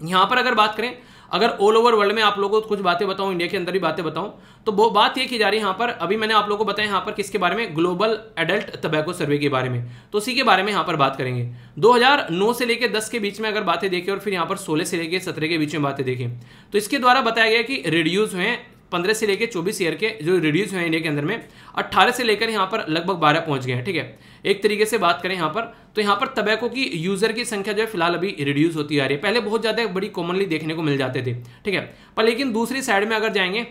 यहां पर अगर बात करें अगर ऑल ओवर वर्ल्ड में आप लोगों को कुछ बातें बताऊं इंडिया के अंदर ही बातें बताऊं तो वो बात ये की जा रही है यहाँ पर अभी मैंने आप लोगों को बताया यहाँ पर किसके बारे में ग्लोबल एडल्ट तबैको सर्वे के बारे में तो उसी के बारे में यहाँ पर बात करेंगे 2009 से लेकर 10 के बीच में अगर बातें देखें और फिर यहाँ पर सोलह से लेकर सत्रह के बीच में बातें देखें तो इसके द्वारा बताया गया कि रिड्यूज हुए पंद्रह से लेकर चौबीस ईयर के जो रिड्यूस हुए इंडिया के अंदर में अट्ठारह से लेकर यहाँ पर लगभग बारह पहुँच गए हैं ठीक है एक तरीके से बात करें यहाँ पर तो यहाँ पर तबैको की यूज़र की संख्या जो है फिलहाल अभी रिड्यूस होती आ रही है पहले बहुत ज़्यादा बड़ी कॉमनली देखने को मिल जाते थे ठीक है पर लेकिन दूसरी साइड में अगर जाएंगे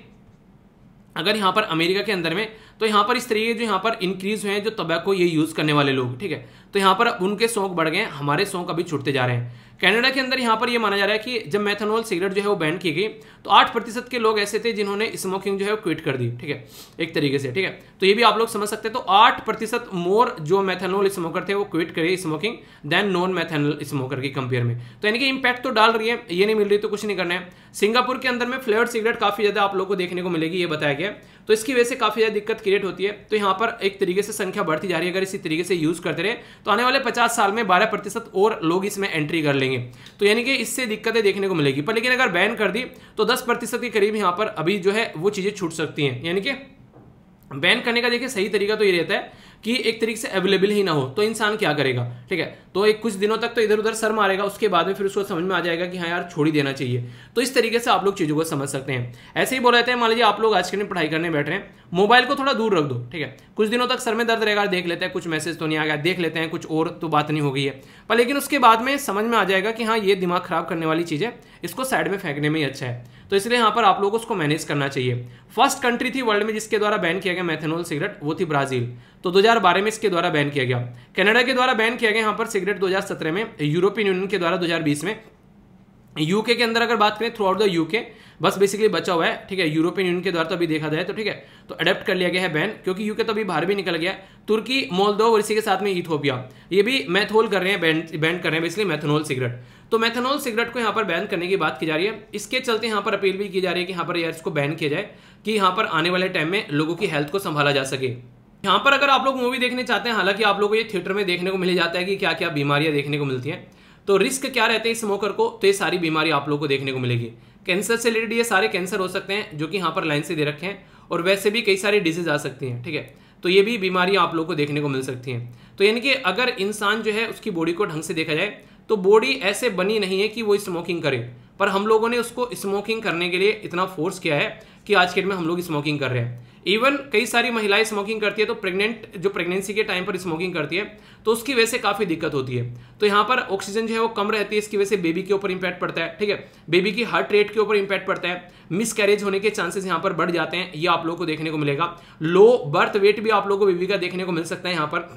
अगर यहाँ पर अमेरिका के अंदर में तो यहाँ पर इस तरीके जो यहाँ पर इंक्रीज हुए हैं जो तबैको ये यूज़ करने वाले लोग ठीक है तो यहाँ पर उनके शौक बढ़ गए हमारे शौक अभी छूटते जा रहे हैं कनाडा के अंदर यहाँ पर ये यह माना जा रहा है कि जब मेथानॉल सिगरेट जो है वो बैन की गई तो आठ प्रतिशत के लोग ऐसे थे जिन्होंने स्मोकिंग जो है वो क्विट कर दी ठीक है एक तरीके से ठीक है तो ये भी आप लोग समझ सकते हैं तो आठ प्रतिशत मोर जो मैथेनॉल स्मोकर थे वो क्विट करे smoking then non methanol smoker की कंपेयर में तो यानी कि इम्पैक्ट तो डाल रही है ये नहीं मिल रही तो कुछ नहीं करना है सिंगापुर के अंदर में फ्लेवर्ड सिगरेट काफ़ी ज़्यादा आप लोग को देखने को मिलेगी ये बताया गया तो इसकी वजह से काफ़ी ज़्यादा दिक्कत क्रिएट होती है तो यहाँ पर एक तरीके से संख्या बढ़ती जा रही है अगर इसी तरीके से यूज़ करते रहे तो आने वाले पचास साल में बारह प्रतिशत और लोग इसमें एंट्री कर लेंगे तो यानी कि इससे दिक्कतें देखने को मिलेगी पर लेकिन अगर बैन कर दी तो दस प्रतिशत के करीब यहाँ पर अभी जो है वो चीज़ें छूट सकती हैं यानी कि बैन करने का देखिए सही तरीका तो ये रहता है कि एक तरीके से अवेलेबल ही ना हो तो इंसान क्या करेगा ठीक है तो एक कुछ दिनों तक तो इधर उधर सर मारेगा उसके बाद में फिर उसको समझ में आ जाएगा कि हाँ यार छोड़ ही देना चाहिए तो इस तरीके से आप लोग चीज़ों को समझ सकते हैं ऐसे ही बोला रहे थे मान लीजिए आप लोग आज के दिन पढ़ाई करने बैठ रहे हैं मोबाइल को थोड़ा दूर रख दो ठीक है कुछ दिनों तक सर में दर्द रहेगा देख लेते हैं कुछ मैसेज तो नहीं आ गया देख लेते हैं कुछ और तो बात नहीं हो गई है पर लेकिन उसके बाद में समझ में आ जाएगा कि हाँ ये दिमाग खराब करने वाली चीज़ है इसको साइड में फेंकने में ही अच्छा है तो इसलिए यहाँ पर आप लोगों को उसको मैनेज करना चाहिए फर्स्ट कंट्री थी वर्ल्ड में जिसके द्वारा बैन किया गया मैथेनॉल सिगरेट वो थी ब्राजील तो 2012 में इसके द्वारा बैन किया गया कनाडा के द्वारा बैन किया गया यहाँ पर सिगरेट 2017 में यूरोपियन यूनियन के द्वारा 2020 में यूके के अंदर अगर बात करें थ्रू आउट द यूके बस बेसिकली बचा हुआ है ठीक है यूरोपियन यूनियन के द्वारा तो अभी देखा जाए तो ठीक है तो अडेप्ट कर लिया गया है बैन क्योंकि यूके तो अभी बाहर भी निकल गया तुर्की मोलदो और इसी के साथ में इथोपिया ये भी मैथोल कर रहे हैं बैन कर रहे हैं बेसिकली मैथनोल सिगरेट तो मैथनोल सिगरेट को यहाँ पर बैन करने की बात की जा रही है इसके चलते यहाँ पर अपील भी की जा रही है कि यहाँ पर यार इसको बैन किया जाए कि यहाँ पर आने वाले टाइम में लोगों की हेल्थ को संभाला जा सके यहाँ पर अगर आप लोग मूवी देखने चाहते हैं हालांकि आप लोगों को ये थिएटर में देखने को मिल जाता है कि क्या क्या बीमारियां देखने को मिलती हैं तो रिस्क क्या रहते हैं स्मोकर को तो ये सारी बीमारी आप लोग को देखने को मिलेगी कैंसर से रिलेटेड ये सारे कैंसर हो सकते हैं जो कि यहाँ पर लाइन से दे रखे हैं और वैसे भी कई सारी डिजीज आ सकती हैं ठीक है तो ये भी बीमारियाँ आप लोग को देखने को मिल सकती हैं तो यानी कि अगर इंसान जो है उसकी बॉडी को ढंग से देखा जाए तो बॉडी ऐसे बनी नहीं है कि वो स्मोकिंग करे पर हम लोगों ने उसको स्मोकिंग करने के लिए इतना फोर्स किया है कि आज के डेट में हम लोग स्मोकिंग कर रहे हैं इवन कई सारी महिलाएं स्मोकिंग करती है तो प्रेग्नेंट जो प्रेगनेंसी के टाइम पर स्मोकिंग करती है तो उसकी वजह से काफ़ी दिक्कत होती है तो यहाँ पर ऑक्सीजन जो है वो कम रहती है इसकी वजह से बेबी के ऊपर इंपैक्ट पड़ता है ठीक है बेबी की हार्ट रेट के ऊपर इंपैक्ट पड़ता है मिस कैरेज होने के चांसेस यहाँ पर बढ़ जाते हैं ये आप लोग को देखने को मिलेगा लो बर्थ वेट भी आप लोग को बेबी का देखने को मिल सकता है यहाँ पर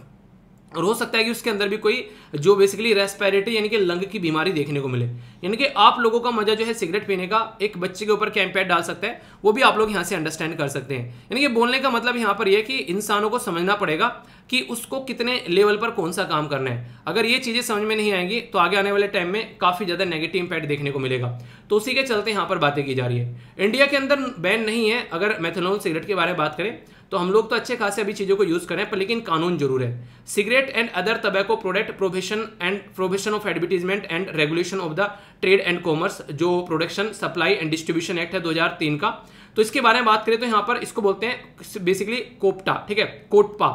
और हो सकता है कि उसके अंदर भी कोई जो बेसिकली रेस्पिरेटरी यानी कि लंग की बीमारी देखने को मिले यानी कि आप लोगों का मजा जो है सिगरेट पीने का एक बच्चे के ऊपर क्या इम्पैक्ट डाल सकता है वो भी आप लोग यहाँ से अंडरस्टैंड कर सकते हैं यानी कि बोलने का मतलब यहाँ पर यह कि इंसानों को समझना पड़ेगा कि उसको कितने लेवल पर कौन सा काम करना है अगर ये चीज़ें समझ में नहीं आएंगी तो आगे आने वाले टाइम में काफ़ी ज़्यादा नेगेटिव इंपैक्ट देखने को मिलेगा तो उसी के चलते यहां पर बातें की जा रही है इंडिया के अंदर बैन नहीं है अगर मेथेनॉल सिगरेट के बारे में बात करें तो हम लोग तो अच्छे खासे अभी चीज़ों को यूज़ करें पर लेकिन कानून जरूर है cigarette and other tobacco product provision and provision of advertisement and regulation of the trade and commerce जो production supply and distribution act है दो का तो इसके बारे में बात करें तो यहां पर इसको बोलते हैं बेसिकली कोपटा ठीक है कोटपा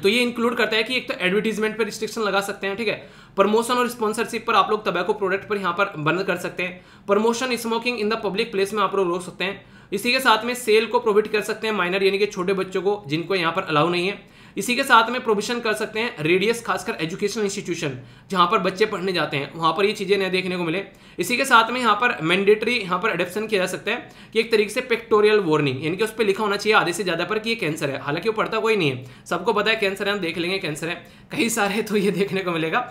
तो ये इंक्लूड करता है कि एक तो एडवर्टीजमेंट पर रिस्ट्रिक्शन लगा सकते हैं ठीक है प्रमोशन और स्पॉन्सरशिप पर आप लोग तबैको प्रोडक्ट पर यहाँ पर बंद कर सकते हैं promotion smoking in the public place में आप लोग रोक सकते हैं इसी के साथ में सेल को प्रोविट कर सकते हैं माइनर यानी कि छोटे बच्चों को जिनको यहाँ पर अलाउ नहीं है इसी के साथ में प्रोविजन कर सकते हैं रेडियस खासकर एजुकेशनल इंस्टीट्यूशन जहां पर बच्चे पढ़ने जाते हैं वहां पर ये चीज़ें नए देखने को मिले इसी के साथ में यहाँ पर मैंडेटरी यहाँ पर एडेप्शन किया जा सकता है कि एक तरीके से पेक्टोरियल वार्निंग यानी कि उस पर लिखा होना चाहिए आधे से ज़्यादा पर कि ये कैंसर है हालांकि वो पढ़ता कोई नहीं है सबको पता है कैंसर है हम देख लेंगे कैंसर है कई सारे तो ये देखने को मिलेगा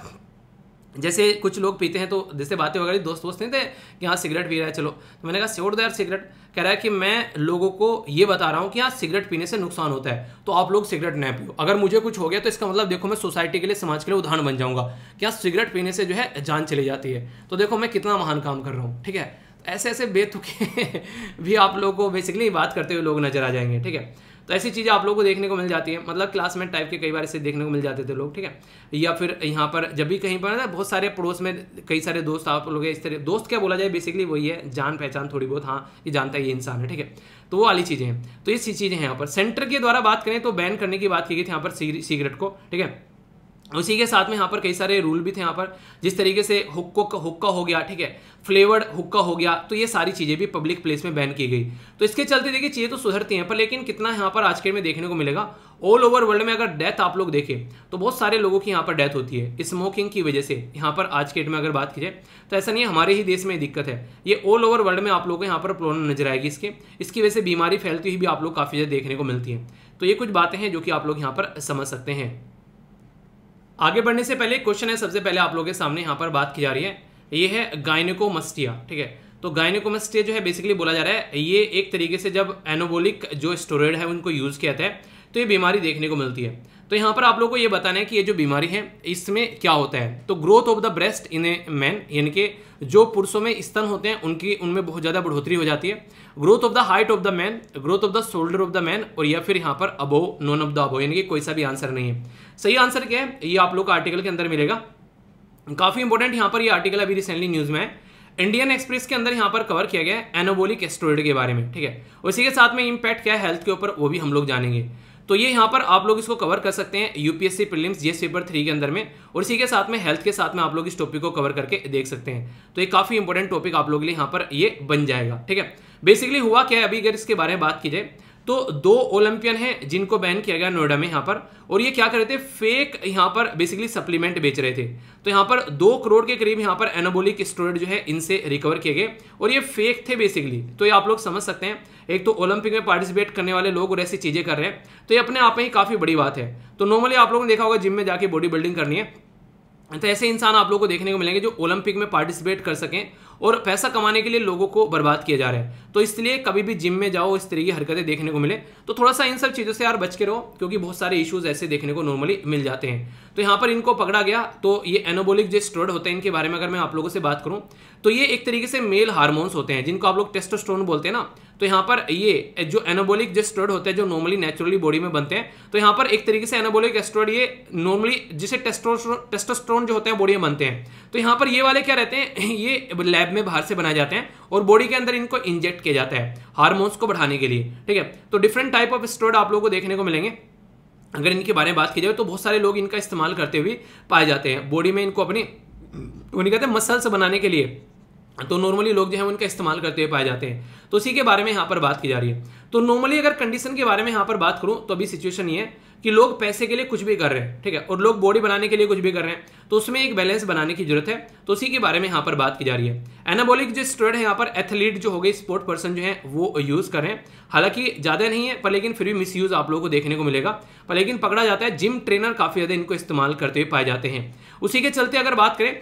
जैसे कुछ लोग पीते हैं तो जैसे बातें वगैरह दोस्त दोस्त नहीं थे कि हाँ सिगरेट पी रहा है चलो तो मैंने कहा छोड़ दो यार सिगरेट कह रहा है कि मैं लोगों को ये बता रहा हूँ कि हाँ सिगरेट पीने से नुकसान होता है तो आप लोग सिगरेट नहीं पियो अगर मुझे कुछ हो गया तो इसका मतलब देखो मैं सोसाइटी के लिए समाज के लिए उदाहरण बन जाऊँगा कि हाँ सिगरेट पीने से जो है जान चली जाती है तो देखो मैं कितना महान काम कर रहा हूँ ठीक है ऐसे ऐसे बेतुके भी आप लोग को बेसिकली बात करते हुए लोग नजर आ जाएंगे ठीक है तो ऐसी चीज़ें आप लोग को देखने को मिल जाती है मतलब क्लासमेट टाइप के कई बार ऐसे देखने को मिल जाते थे लोग ठीक है या फिर यहाँ पर जब भी कहीं पर ना बहुत सारे पड़ोस में कई सारे दोस्त आप लोग इस तरह दोस्त क्या बोला जाए बेसिकली वही है जान पहचान थोड़ी बहुत हाँ ये जानता है ये इंसान है ठीक है तो वो वाली चीज़ें हैं तो ये चीज़ें हैं यहाँ पर सेंटर के द्वारा बात करें तो बैन करने की बात की गई थी यहाँ पर सिगरेट को ठीक है उसी के साथ में यहाँ पर कई सारे रूल भी थे यहाँ पर जिस तरीके से हुक्को हुक्का हो गया ठीक है फ्लेवर्ड हुक्का हो गया तो ये सारी चीज़ें भी पब्लिक प्लेस में बैन की गई तो इसके चलते देखिए चीज़ें तो सुधरती हैं पर लेकिन कितना यहाँ पर आज के में देखने को मिलेगा ऑल ओवर वर्ल्ड में अगर डेथ आप लोग देखें तो बहुत सारे लोगों की यहाँ पर डेथ होती है स्मोकिंग की वजह से यहाँ पर आज के डेट में अगर बात की जाए तो ऐसा नहीं है हमारे ही देश में दिक्कत है ये ऑल ओवर वर्ल्ड में आप लोगों को यहाँ पर प्रॉब्लम नजर आएगी इसके इसकी वजह से बीमारी फैलती हुई भी आप लोग काफ़ी ज़्यादा देखने को मिलती है तो ये कुछ बातें हैं जो कि आप लोग यहाँ पर समझ सकते हैं आगे बढ़ने से पहले क्वेश्चन है सबसे पहले आप लोगों के सामने यहाँ पर बात की जा रही है ये है गायनिकोमस्टिया ठीक है तो गायनिकोमस्टिया जो है बेसिकली बोला जा रहा है ये एक तरीके से जब एनोबोलिक जो स्टोरेड है उनको यूज़ किया जाता है तो ये बीमारी देखने को मिलती है तो यहां पर आप लोग को यह बताना है कि ये जो बीमारी है इसमें क्या होता है तो growth of the breast in a man यानी कि जो पुरुषों में स्तन होते हैं उनकी उनमें बहुत ज़्यादा बढ़ोतरी हो जाती है growth of the height of the man growth of the shoulder of the man और या फिर यहाँ पर above none of the above यानी कि कोई सा भी आंसर नहीं है सही आंसर क्या है ये आप लोग का आर्टिकल के अंदर मिलेगा काफ़ी इंपॉर्टेंट यहाँ पर ये आर्टिकल अभी रिसेंटली न्यूज़ में है इंडियन एक्सप्रेस के अंदर यहाँ पर कवर किया गया है एनोबोलिक एस्ट्रोइड के बारे में ठीक है उसी के साथ में इंपैक्ट क्या है हेल्थ के ऊपर वो भी हम लोग जानेंगे तो ये यहाँ पर आप लोग इसको कवर कर सकते हैं UPSC prelims GS paper three के अंदर में और इसी के साथ में हेल्थ के साथ में आप लोग इस टॉपिक को कवर करके देख सकते हैं तो ये काफ़ी इंपॉर्टेंट टॉपिक आप लोग के लिए यहाँ पर ये बन जाएगा ठीक है बेसिकली हुआ क्या है अभी अगर इसके बारे में बात की जाए तो दो ओलंपियन हैं जिनको बैन किया गया नोएडा में यहां पर और ये क्या कर रहे थे फेक यहां पर बेसिकली सप्लीमेंट बेच रहे थे तो यहां पर दो करोड़ के करीब यहां पर एनाबोलिक स्टोरेड जो है इनसे रिकवर किए गए और ये फेक थे बेसिकली तो ये आप लोग समझ सकते हैं एक तो ओलंपिक में पार्टिसिपेट करने वाले लोग और ऐसी चीज़ें कर रहे हैं तो ये अपने आप में ही काफ़ी बड़ी बात है तो नॉर्मली आप लोगों ने देखा होगा जिम में जाके बॉडी बिल्डिंग करनी है तो ऐसे इंसान आप लोगों को देखने को मिलेंगे जो ओलंपिक में पार्टिसिपेट कर सकें और पैसा कमाने के लिए लोगों को बर्बाद किया जा रहा है तो इसलिए कभी भी जिम में जाओ इस तरह की हरकतें देखने को मिले तो थोड़ा सा इन सब चीज़ों से यार बच के रहो क्योंकि बहुत सारे इशूज़ ऐसे देखने को नॉर्मली मिल जाते हैं तो यहाँ पर इनको पकड़ा गया तो ये एनोबोलिक जो स्ट्रोड होते हैं इनके बारे में अगर मैं आप लोगों से बात करूँ तो ये एक तरीके से मेल हारमोन्स होते हैं जिनको आप लोग टेस्टोस्ट्रोन बोलते हैं ना तो यहाँ पर ये जो एनाबोलिक जो स्ट्रोड होते हैं जो नॉर्मली नेचुरली बॉडी में बनते हैं तो यहाँ पर एक तरीके से एनाबोलिक स्ट्रोड ये नॉर्मली जिसे टेस्टोस्ट्रोन जो होते हैं बॉडी में बनते हैं तो यहाँ पर ये वाले क्या रहते हैं ये लैब में बाहर से बनाए जाते हैं और बॉडी के अंदर इनको इंजेक्ट किया जाता है हार्मोन्स को बढ़ाने के लिए ठीक है तो डिफरेंट टाइप ऑफ स्टोर आप लोगों को देखने को मिलेंगे अगर इनके बारे में बात की जाए तो बहुत सारे लोग इनका इस्तेमाल करते हुए पाए जाते हैं बॉडी में इनको अपनी वो नहीं कहते मसल्स बनाने के लिए तो नॉर्मली लोग जो है उनका इस्तेमाल करते हुए पाए जाते हैं तो उसी के बारे में यहाँ पर बात की जा रही है तो नॉर्मली अगर कंडीशन के बारे में यहाँ पर बात करूँ तो अभी सिचुएशन ये है कि लोग पैसे के लिए कुछ भी कर रहे हैं ठीक है और लोग बॉडी बनाने के लिए कुछ भी कर रहे हैं तो उसमें एक बैलेंस बनाने की जरूरत है तो उसी के बारे में यहाँ पर बात की जा रही है एनाबोलिक जो स्टूडेंट है यहाँ पर एथलीट जो हो गई स्पोर्ट पर्सन जो है वो यूज कर रहे हैं हालांकि ज्यादा नहीं है पर लेकिन फिर भी मिस यूज आप लोगों को देखने को मिलेगा पर लेकिन पकड़ा जाता है जिम ट्रेनर काफी ज्यादा इनको इस्तेमाल करते हुए पाए जाते हैं उसी के चलते अगर बात करें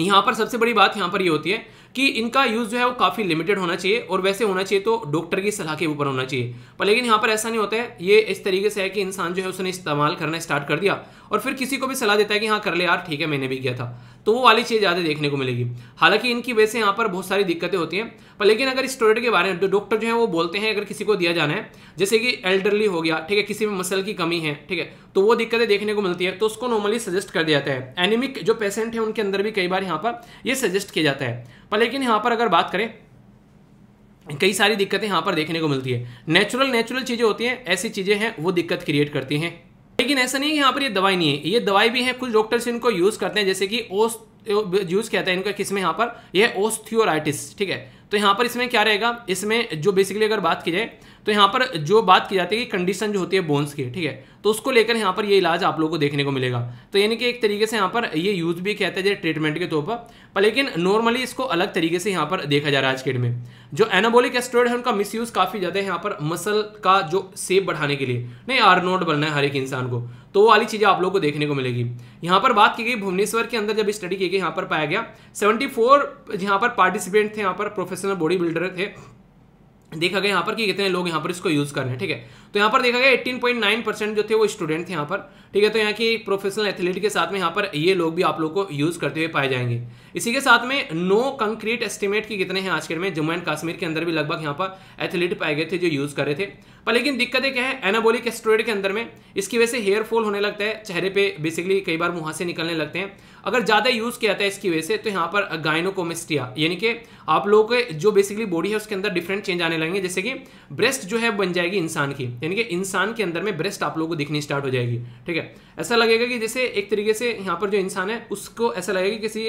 यहाँ पर सबसे बड़ी बात यहाँ पर ये यह होती है कि इनका यूज़ जो है वो काफ़ी लिमिटेड होना चाहिए और वैसे होना चाहिए तो डॉक्टर की सलाह के ऊपर होना चाहिए पर लेकिन यहाँ पर ऐसा नहीं होता है ये इस तरीके से है कि इंसान जो है उसने इस्तेमाल करना स्टार्ट कर दिया और फिर किसी को भी सलाह देता है कि हाँ कर ले यार ठीक है मैंने भी किया था तो वो वाली चीज़ ज़्यादा देखने को मिलेगी हालांकि इनकी वजह से यहाँ पर बहुत सारी दिक्कतें होती हैं पर लेकिन अगर इस के बारे में डॉक्टर जो है वो बोलते हैं अगर किसी को दिया जाना है जैसे कि एल्डरली हो गया ठीक है किसी में मसल की कमी है ठीक है तो वो दिक्कतें देखने को मिलती है तो उसको नॉर्मली सजेस्ट कर दिया जाता है एनिमिक जो पेशेंट है उनके अंदर भी कई बार यहाँ पर ये सजेस्ट किया जाता है पर लेकिन यहाँ पर अगर बात करें कई सारी दिक्कतें यहाँ पर देखने को मिलती है नेचुरल नेचुरल चीज़ें होती हैं ऐसी चीज़ें हैं वो दिक्कत क्रिएट करती हैं लेकिन ऐसा नहीं है यहाँ पर ये दवाई नहीं है ये दवाई भी है कुछ डॉक्टर्स इनको यूज़ करते हैं जैसे कि ओस यूज़ कहते हैं इनका किसमें यहाँ पर यह ओस्थियोराइटिस ठीक है तो यहाँ पर इसमें क्या रहेगा इसमें जो बेसिकली अगर बात की जाए तो यहाँ पर जो बात की जाती है कि कंडीशन जो होती है बोन्स की ठीक है तो उसको लेकर यहाँ पर ये इलाज आप लोगों को देखने को मिलेगा तो यानी कि एक तरीके से यहाँ पर ये यूज़ भी कहते हैं ट्रीटमेंट के तौर पर लेकिन नॉर्मली इसको अलग तरीके से यहाँ पर देखा जा रहा है आज के डेट में जो एनाबोलिक एस्टेरॉयड है उनका मिस काफ़ी ज़्यादा है यहाँ पर मसल का जो सेप बढ़ाने के लिए नहीं आर नोट बनना है हर एक इंसान को तो वो वाली चीज़ें आप लोग को देखने को मिलेगी यहाँ पर बात की गई भुवनेश्वर के अंदर जब स्टडी की गई यहाँ पर पाया गया सेवेंटी यहाँ पर पार्टिसिपेंट थे यहाँ पर प्रोफेशनल बॉडी बिल्डर थे देखा गया यहाँ पर कि कितने लोग यहाँ पर इसको यूज़ कर रहे हैं ठीक है तो यहाँ पर देखा गया नाइन परसेंट जो थे वो स्टूडेंट थे यहाँ पर ठीक है तो यहाँ की प्रोफेशनल एथलीट के साथ में यहाँ पर ये लोग भी आप लोग को यूज़ करते हुए पाए जाएंगे इसी के साथ में नो कंक्रीट एस्टिमेट की कितने हैं आज के में जम्मू एंड कश्मीर के अंदर भी लगभग यहाँ पर एथलीट पाए गए थे जो यूज़ कर रहे थे पर लेकिन दिक्कत क्या है एनाबोलिक एस्ट्रोइड के अंदर में इसकी वजह से हेयर फॉल होने लगता है चेहरे पे बेसिकली कई बार मुँह से निकलने लगते हैं अगर ज़्यादा यूज़ किया जाता है इसकी वजह से तो यहाँ पर गायनोकोमिस्टिया यानी कि आप लोगों के जो बेसिकली बॉडी है उसके अंदर डिफरेंट चेंज आने लगेंगे जैसे कि ब्रेस्ट जो है बन जाएगी इंसान की यानी कि इंसान के अंदर में ब्रेस्ट आप लोगों को दिखनी स्टार्ट हो जाएगी ठीक है ऐसा लगेगा कि जैसे एक तरीके से यहाँ पर जो इंसान है उसको ऐसा लगेगा कि किसी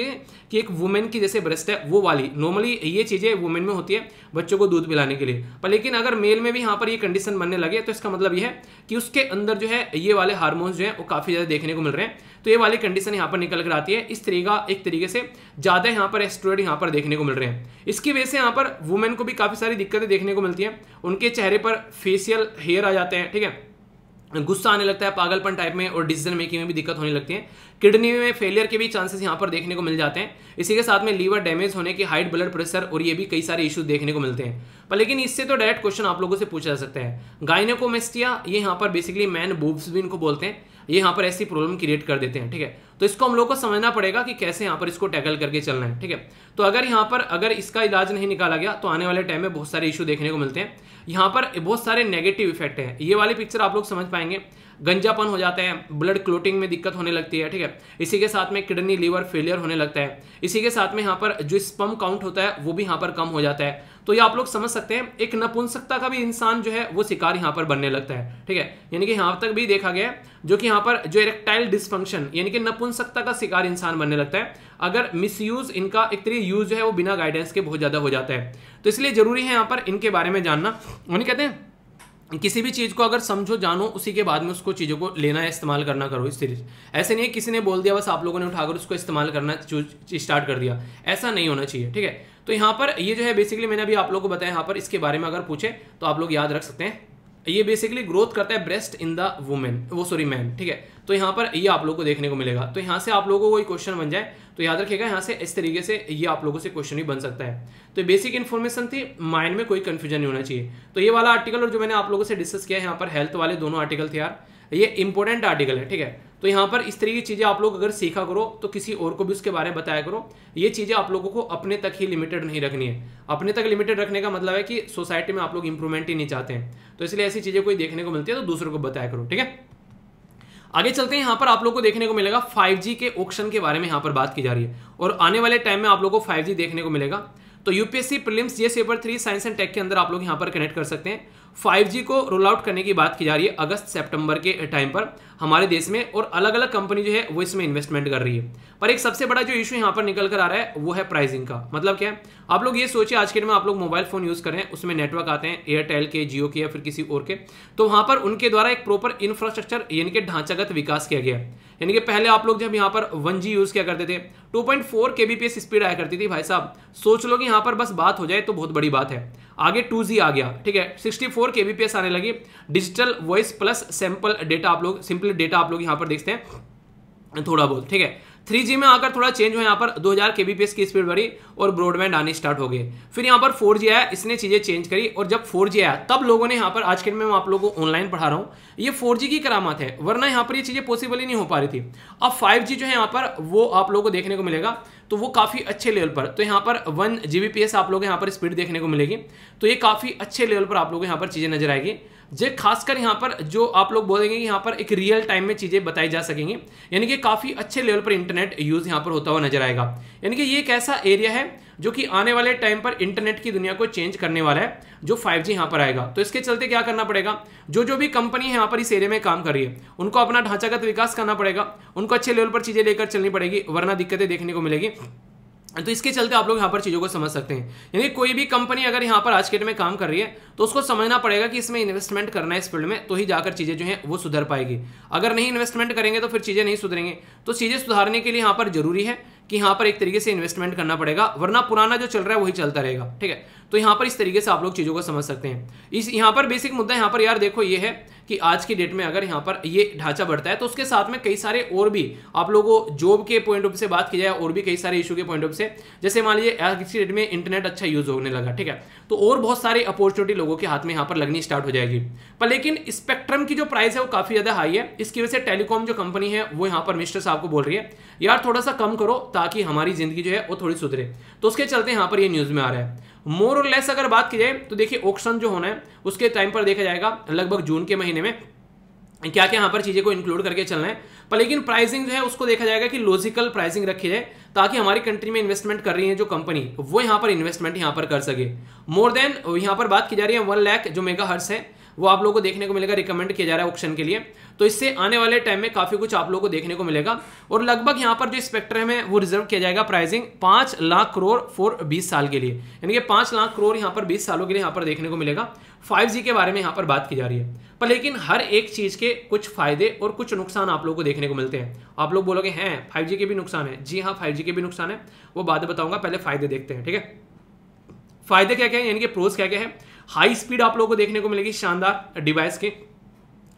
कि एक वुमेन की जैसे ब्रेस्ट है वो वाली नॉर्मली ये चीज़ें वुमेन में होती है बच्चों को दूध पिलाने के लिए पर लेकिन अगर मेल में भी यहाँ पर ये कंडीशन बनने लगे तो इसका मतलब ये है कि उसके अंदर जो है ये वाले हारमोन्स जो है वो काफ़ी ज़्यादा देखने को मिल रहे हैं तो ये वाली कंडीशन यहाँ पर निकल कर आती है इस तरीका एक तरीके से ज़्यादा यहाँ पर स्टूडेंट यहाँ पर देखने को मिल रहे हैं इसकी वजह से यहाँ पर वुमेन को भी काफ़ी सारी दिक्कतें देखने को मिलती हैं उनके चेहरे पर फेशियल हेयर आ जाते हैं ठीक है गुस्सा आने लगता है पागलपन टाइप में और डिसीजन मेकिंग में भी दिक्कत होने लगती है किडनी में फेलियर के भी चांसेस यहाँ पर देखने को मिल जाते हैं इसी के साथ में लीवर डैमेज होने के हाइट ब्लड प्रेशर और ये भी कई सारे इश्यूज देखने को मिलते हैं पर लेकिन इससे तो डायरेक्ट क्वेश्चन आप लोगों से पूछा जा सकता है गायनेकोमेस्टिया ये यहाँ पर बेसिकली मैन बूब्स भी इनको बोलते हैं ये यहाँ पर ऐसी प्रॉब्लम क्रिएट कर देते हैं ठीक है तो इसको हम लोग को समझना पड़ेगा कि कैसे यहाँ पर इसको टैकल करके चलना है ठीक है तो अगर यहाँ पर अगर इसका इलाज नहीं निकाला गया तो आने वाले टाइम में बहुत सारे इशू देखने को मिलते हैं यहाँ पर बहुत सारे नेगेटिव इफेक्ट हैं ये वाली पिक्चर आप लोग समझ पाएंगे गंजापन हो जाता है ब्लड क्लोटिंग में दिक्कत होने लगती है ठीक है इसी के साथ में किडनी लीवर फेलियर होने लगता है इसी के साथ में यहाँ पर जो स्पम काउंट होता है वो भी यहाँ पर कम हो जाता है तो ये आप लोग समझ सकते हैं एक नपुंसकता का भी इंसान जो है वो शिकार यहाँ पर बनने लगता है ठीक है यानी कि यहाँ तक भी देखा गया जो कि यहाँ पर जो इरेक्टाइल डिस्फंक्शन यानी कि नपुंसकता का शिकार इंसान बनने लगता है अगर मिस इनका एक तरह यूज है वो बिना गाइडेंस के बहुत ज़्यादा हो जाता है तो इसलिए जरूरी है यहाँ पर इनके बारे में जानना उन्हें कहते हैं किसी भी चीज़ को अगर समझो जानो उसी के बाद में उसको चीज़ों को लेना है इस्तेमाल करना करो इस सीरीज ऐसे नहीं है किसी ने बोल दिया बस आप लोगों ने उठाकर उसको इस्तेमाल करना स्टार्ट कर दिया ऐसा नहीं होना चाहिए ठीक है तो यहाँ पर ये जो है बेसिकली मैंने अभी आप लोगों को बताया यहाँ पर इसके बारे में अगर पूछे तो आप लोग याद रख सकते हैं ये बेसिकली ग्रोथ करता है ब्रेस्ट इन द वुमेन वो सॉरी मैन ठीक है तो यहाँ पर ये आप लोग को देखने को मिलेगा तो यहाँ से आप लोगों को कोई क्वेश्चन बन जाए तो याद रखिएगा यहाँ से इस तरीके से ये आप लोगों से क्वेश्चन ही बन सकता है तो बेसिक इन्फॉर्मेशन थी माइंड में कोई कन्फ्यूजन नहीं होना चाहिए तो ये वाला आर्टिकल और जो मैंने आप लोगों से डिस्कस किया है यहाँ पर हेल्थ वाले दोनों आर्टिकल थे यार ये इंपॉर्टेंट आर्टिकल है ठीक है तो यहाँ पर इस तरह की चीज़ें आप लोग अगर सीखा करो तो किसी और को भी उसके बारे में बताया करो ये चीज़ें आप लोगों को अपने तक ही लिमिटेड नहीं रखनी है अपने तक लिमिटेड रखने का मतलब है कि सोसाइटी में आप लोग इंप्रूवमेंट ही नहीं चाहते हैं तो इसलिए ऐसी चीज़ें कोई देखने को मिलती है तो दूसरों को बताया करो ठीक है आगे चलते हैं यहाँ पर आप लोग को देखने को मिलेगा फाइव के ऑप्शन के बारे में यहाँ पर बात की जा रही है और आने वाले टाइम में आप लोग को फाइव देखने को मिलेगा तो यूपीएससी प्रिलिम्स ये paper three science and tech के अंदर आप लोग यहाँ पर कनेक्ट कर सकते हैं 5G को रोल आउट करने की बात की जा रही है अगस्त सितंबर के टाइम पर हमारे देश में और अलग अलग कंपनी जो है वो इसमें इन्वेस्टमेंट कर रही है पर एक सबसे बड़ा जो इशू यहाँ पर निकल कर आ रहा है वो है प्राइसिंग का मतलब क्या है आप लोग ये सोचिए आज के दिन में आप लोग मोबाइल फोन यूज़ कर रहे हैं उसमें नेटवर्क आते हैं एयरटेल के जियो के या फिर किसी और के तो वहाँ पर उनके द्वारा एक प्रॉपर इंफ्रास्ट्रक्चर यानी कि ढांचागत विकास किया गया यानी कि पहले आप लोग जब यहाँ पर वन यूज़ किया करते थे 2.4 kbps स्पीड आया करती थी भाई साहब सोच लो कि यहाँ पर बस बात हो जाए तो बहुत बड़ी बात है आगे 2G आ गया ठीक है 64 kbps आने लगी digital voice plus sample data आप लोग सिंपल डेटा आप लोग यहाँ पर देखते हैं थोड़ा बहुत ठीक है थ्री में आकर थोड़ा चेंज हुआ यहाँ पर दो हज़ार की स्पीड बढ़ी और ब्रॉडबैंड आने स्टार्ट हो गए फिर यहाँ पर फोर आया इसने चीज़ें चेंज करी और जब फोर आया तब लोगों ने यहाँ पर आज के दिन में आप लोगों को ऑनलाइन पढ़ा रहा हूँ ये फोर की करामत है वरना यहाँ पर ये चीज़ें पॉसिबल ही नहीं हो पा रही थी अब फाइव जो है यहाँ पर वो आप लोगों को देखने को मिलेगा तो वो काफ़ी अच्छे लेवल पर तो यहाँ पर वन जी आप लोग यहाँ पर स्पीड देखने को मिलेगी तो ये काफ़ी अच्छे लेवल पर आप लोगों को यहाँ पर चीज़ें नजर आएगी जे खासकर यहाँ पर जो आप लोग बोलेंगे कि यहाँ पर एक रियल टाइम में चीज़ें बताई जा सकेंगी यानी कि काफ़ी अच्छे लेवल पर इंटरनेट यूज़ यहाँ पर होता हुआ नजर आएगा यानी कि ये एक ऐसा एरिया है जो कि आने वाले टाइम पर इंटरनेट की दुनिया को चेंज करने वाला है जो 5G यहाँ पर आएगा तो इसके चलते क्या करना पड़ेगा जो जो भी कंपनी है यहाँ पर इस एरिया में काम कर रही है उनको अपना ढांचागत विकास करना पड़ेगा उनको अच्छे लेवल पर चीज़ें लेकर चलनी पड़ेगी वरना दिक्कतें देखने को मिलेगी तो इसके चलते आप लोग यहाँ पर चीज़ों को समझ सकते हैं यानी कोई भी कंपनी अगर यहाँ पर आज के डेट में काम कर रही है तो उसको समझना पड़ेगा कि इसमें इन्वेस्टमेंट करना है इस फील्ड में तो ही जाकर चीज़ें जो हैं वो सुधर पाएगी अगर नहीं इन्वेस्टमेंट करेंगे तो फिर चीज़ें नहीं सुधरेंगे तो चीज़ें सुधारने के लिए यहाँ पर जरूरी है कि यहाँ पर एक तरीके से इन्वेस्टमेंट करना पड़ेगा वरना पुराना जो चल रहा है वही चलता रहेगा ठीक है तो यहाँ पर इस तरीके से आप लोग चीज़ों को समझ सकते हैं इस यहाँ पर बेसिक मुद्दा यहाँ पर यार देखो ये है कि आज की डेट में अगर यहाँ पर ये ढांचा बढ़ता है तो उसके साथ में कई सारे और भी आप लोगों जॉब के पॉइंट ऑफ से बात की जाए और भी कई सारे इशू के पॉइंट ऑफ से जैसे मान लीजिए आज की डेट में इंटरनेट अच्छा यूज़ होने लगा ठीक है तो और बहुत सारी अपॉर्चुनिटी लोगों के हाथ में यहाँ पर लगनी स्टार्ट हो जाएगी पर लेकिन स्पेक्ट्रम की जो प्राइस है वो काफ़ी ज़्यादा हाई है इसकी वजह से टेलीकॉम जो कंपनी है वो यहाँ पर मिस्टर साहब को बोल रही है यार थोड़ा सा कम करो ताकि हमारी ज़िंदगी जो है वो थोड़ी सुधरे तो उसके चलते यहाँ पर ये न्यूज़ में आ रहा है मोर और लेस अगर बात की जाए तो देखिए ऑक्शन जो होना है उसके टाइम पर देखा जाएगा लगभग जून के महीने में क्या क्या यहाँ पर चीज़ें को इंक्लूड करके चलना है पर लेकिन प्राइसिंग जो है उसको देखा जाएगा कि लॉजिकल प्राइसिंग रखी जाए ताकि हमारी कंट्री में इन्वेस्टमेंट कर रही है जो कंपनी वो यहाँ पर इन्वेस्टमेंट यहाँ पर कर सके मोर देन यहाँ पर बात की जा रही है वन लैख जो मेगा हर्स है वो आप लोगों को देखने को मिलेगा रिकमेंड किया जा रहा है ऑप्शन के लिए तो इससे आने वाले टाइम में काफ़ी कुछ आप लोगों को देखने को मिलेगा और लगभग यहाँ पर जो स्पेक्ट्रम है वो रिजर्व किया जाएगा प्राइसिंग पांच लाख करोड़ फॉर बीस साल के लिए यानी कि पांच लाख करोड़ यहाँ पर बीस सालों के लिए यहाँ पर देखने को मिलेगा फाइव के बारे में यहाँ पर बात की जा रही है पर लेकिन हर एक चीज़ के कुछ फायदे और कुछ नुकसान आप लोगों को देखने को मिलते हैं आप लोग बोलोगे हैं फाइव के भी नुकसान है जी हाँ फाइव के भी नुकसान है वो बाद बताऊंगा पहले फायदे देखते हैं ठीक है फायदे क्या क्या है यानी कि प्रोज क्या क्या है हाई स्पीड आप लोगों को देखने को मिलेगी शानदार डिवाइस के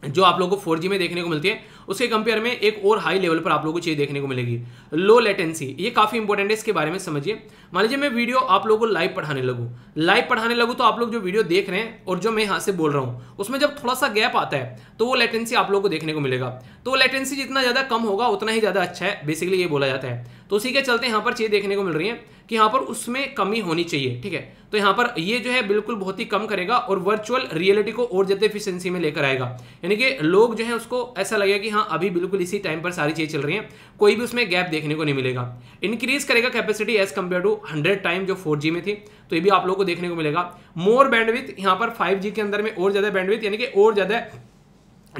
जो आप लोगों को फोर में देखने को मिलती है उसके कंपेयर में एक और हाई लेवल पर आप लोगों को चीज़ देखने को मिलेगी लो लेटेंसी ये काफ़ी इंपॉर्टेंट है इसके बारे में समझिए मान लीजिए मैं वीडियो आप लोगों को लाइव पढ़ाने लगूँ लाइव पढ़ाने लगूँ तो आप लोग जो वीडियो देख रहे हैं और जो मैं यहाँ से बोल रहा हूँ उसमें जब थोड़ा सा गैप आता है तो वो लेटेंसी आप लोग को देखने को मिलेगा तो लेटेंसी जितना ज़्यादा कम होगा उतना ही ज़्यादा अच्छा है बेसिकली ये बोला जाता है तो उसी के चलते यहाँ पर चीज़ देखने को मिल रही है कि यहाँ पर उसमें कमी होनी चाहिए ठीक है तो यहाँ पर ये जो है बिल्कुल बहुत ही कम करेगा और वर्चुअल रियलिटी को और ज़्यादा एफिशिएंसी में लेकर आएगा यानी कि लोग जो है उसको ऐसा लगेगा कि हाँ अभी बिल्कुल इसी टाइम पर सारी चीज चल रही हैं कोई भी उसमें गैप देखने को नहीं मिलेगा इंक्रीज करेगा capacity as compare to hundred time जो फोर में थी तो ये भी आप लोगों को देखने को मिलेगा मोर बैंडविथ यहाँ पर फाइव के अंदर में और ज़्यादा बैंडविथ यानी कि और ज़्यादा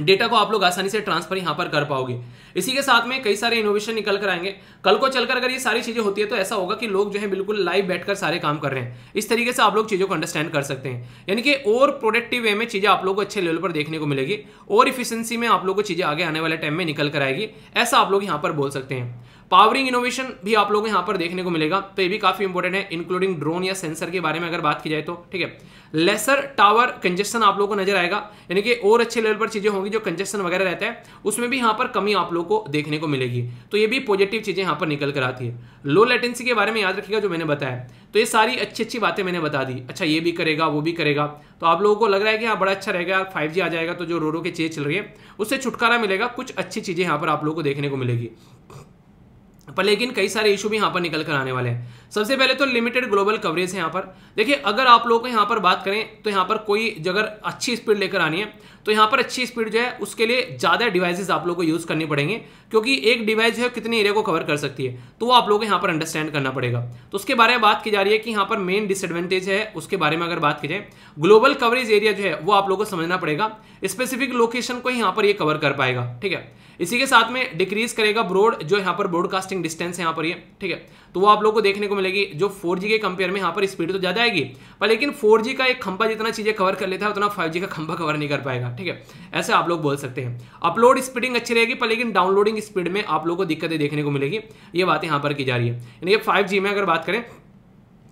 डेटा को आप लोग आसानी से ट्रांसफर यहाँ पर कर पाओगे इसी के साथ में कई सारे इनोवेशन निकल कर आएंगे कल को चलकर अगर ये सारी चीज़ें होती है तो ऐसा होगा कि लोग जो है बिल्कुल लाइव बैठकर सारे काम कर रहे हैं इस तरीके से आप लोग चीज़ों को अंडरस्टैंड कर सकते हैं यानी कि और प्रोडक्टिव वे में चीज़ें आप लोग को अच्छे लेवल पर देखने को मिलेगी और इफिशियंसी में आप लोग को चीज़ें आगे आने वाले टाइम में निकल कर आएगी ऐसा आप लोग यहाँ पर बोल सकते हैं पावरिंग इनोवेशन भी आप लोगों को यहां पर देखने को मिलेगा तो ये भी काफी इंपॉर्टेंट है इंक्लूडिंग ड्रोन या सेंसर के बारे में अगर बात की जाए तो ठीक है लेसर टावर कंजेशन आप लोगों को नजर आएगा यानी कि और अच्छे लेवल पर चीजें होंगी जो कंजेशन वगैरह रहता है उसमें भी यहाँ पर कमी आप लोग को देखने को मिलेगी तो ये भी पॉजिटिव चीजें यहां पर निकल कर आती है लो लेटेंसी के बारे में याद रखिएगा जो मैंने बताया तो ये सारी अच्छी अच्छी बातें मैंने बता दी अच्छा ये भी करेगा वो भी करेगा तो आप लोगों को लग रहा है कि हाँ बड़ा अच्छा रहेगा फाइव जी आ जाएगा तो जो रोरो के चीज़ें चल रही है उससे छुटकारा मिलेगा कुछ अच्छी चीज़ें यहाँ पर आप लोगों को देखने को मिलेगी पर लेकिन कई सारे इशू भी यहाँ पर निकल कर आने वाले हैं सबसे पहले तो लिमिटेड ग्लोबल कवरेज है यहाँ पर देखिए अगर आप लोगों को यहाँ पर बात करें तो यहाँ पर कोई जगह अच्छी स्पीड लेकर आनी है तो यहाँ पर अच्छी स्पीड जो है उसके लिए ज़्यादा डिवाइसेस आप लोगों को यूज़ करनी पड़ेंगे क्योंकि एक डिवाइस जो है कितने एरिया को कवर कर सकती है तो वो आप लोग को यहाँ पर अंडरस्टैंड करना पड़ेगा तो उसके बारे में बात की जा रही है कि यहाँ पर मेन डिसएडवांटेज है उसके बारे में अगर बात की जाए ग्लोबल कवरेज एरिया जो है वो आप लोग को समझना पड़ेगा स्पेसिफिक लोकेशन को यहाँ पर ये कवर कर पाएगा ठीक है इसी के साथ में डिक्रीज करेगा ब्रॉड जो यहाँ पर ब्रॉडकास्टिंग डिस्टेंस है यहाँ पर ये ठीक है तो वो आप लोग को देखने को मिलेगी जो फोर के कंपेयर में यहाँ पर स्पीड तो ज़्यादा आएगी पर लेकिन फोर का एक खंबा जितना चीज़ें कवर कर लेता है उतना फाइव का खंभा कवर नहीं कर पाएगा ठीक है ऐसे आप लोग बोल सकते हैं अपलोड स्पीडिंग अच्छी रहेगी पर लेकिन डाउनलोडिंग स्पीड में आप लोग को दिक्कतें देखने को मिलेगी ये बात यहाँ पर की जा रही है यानी ये फाइव में अगर बात करें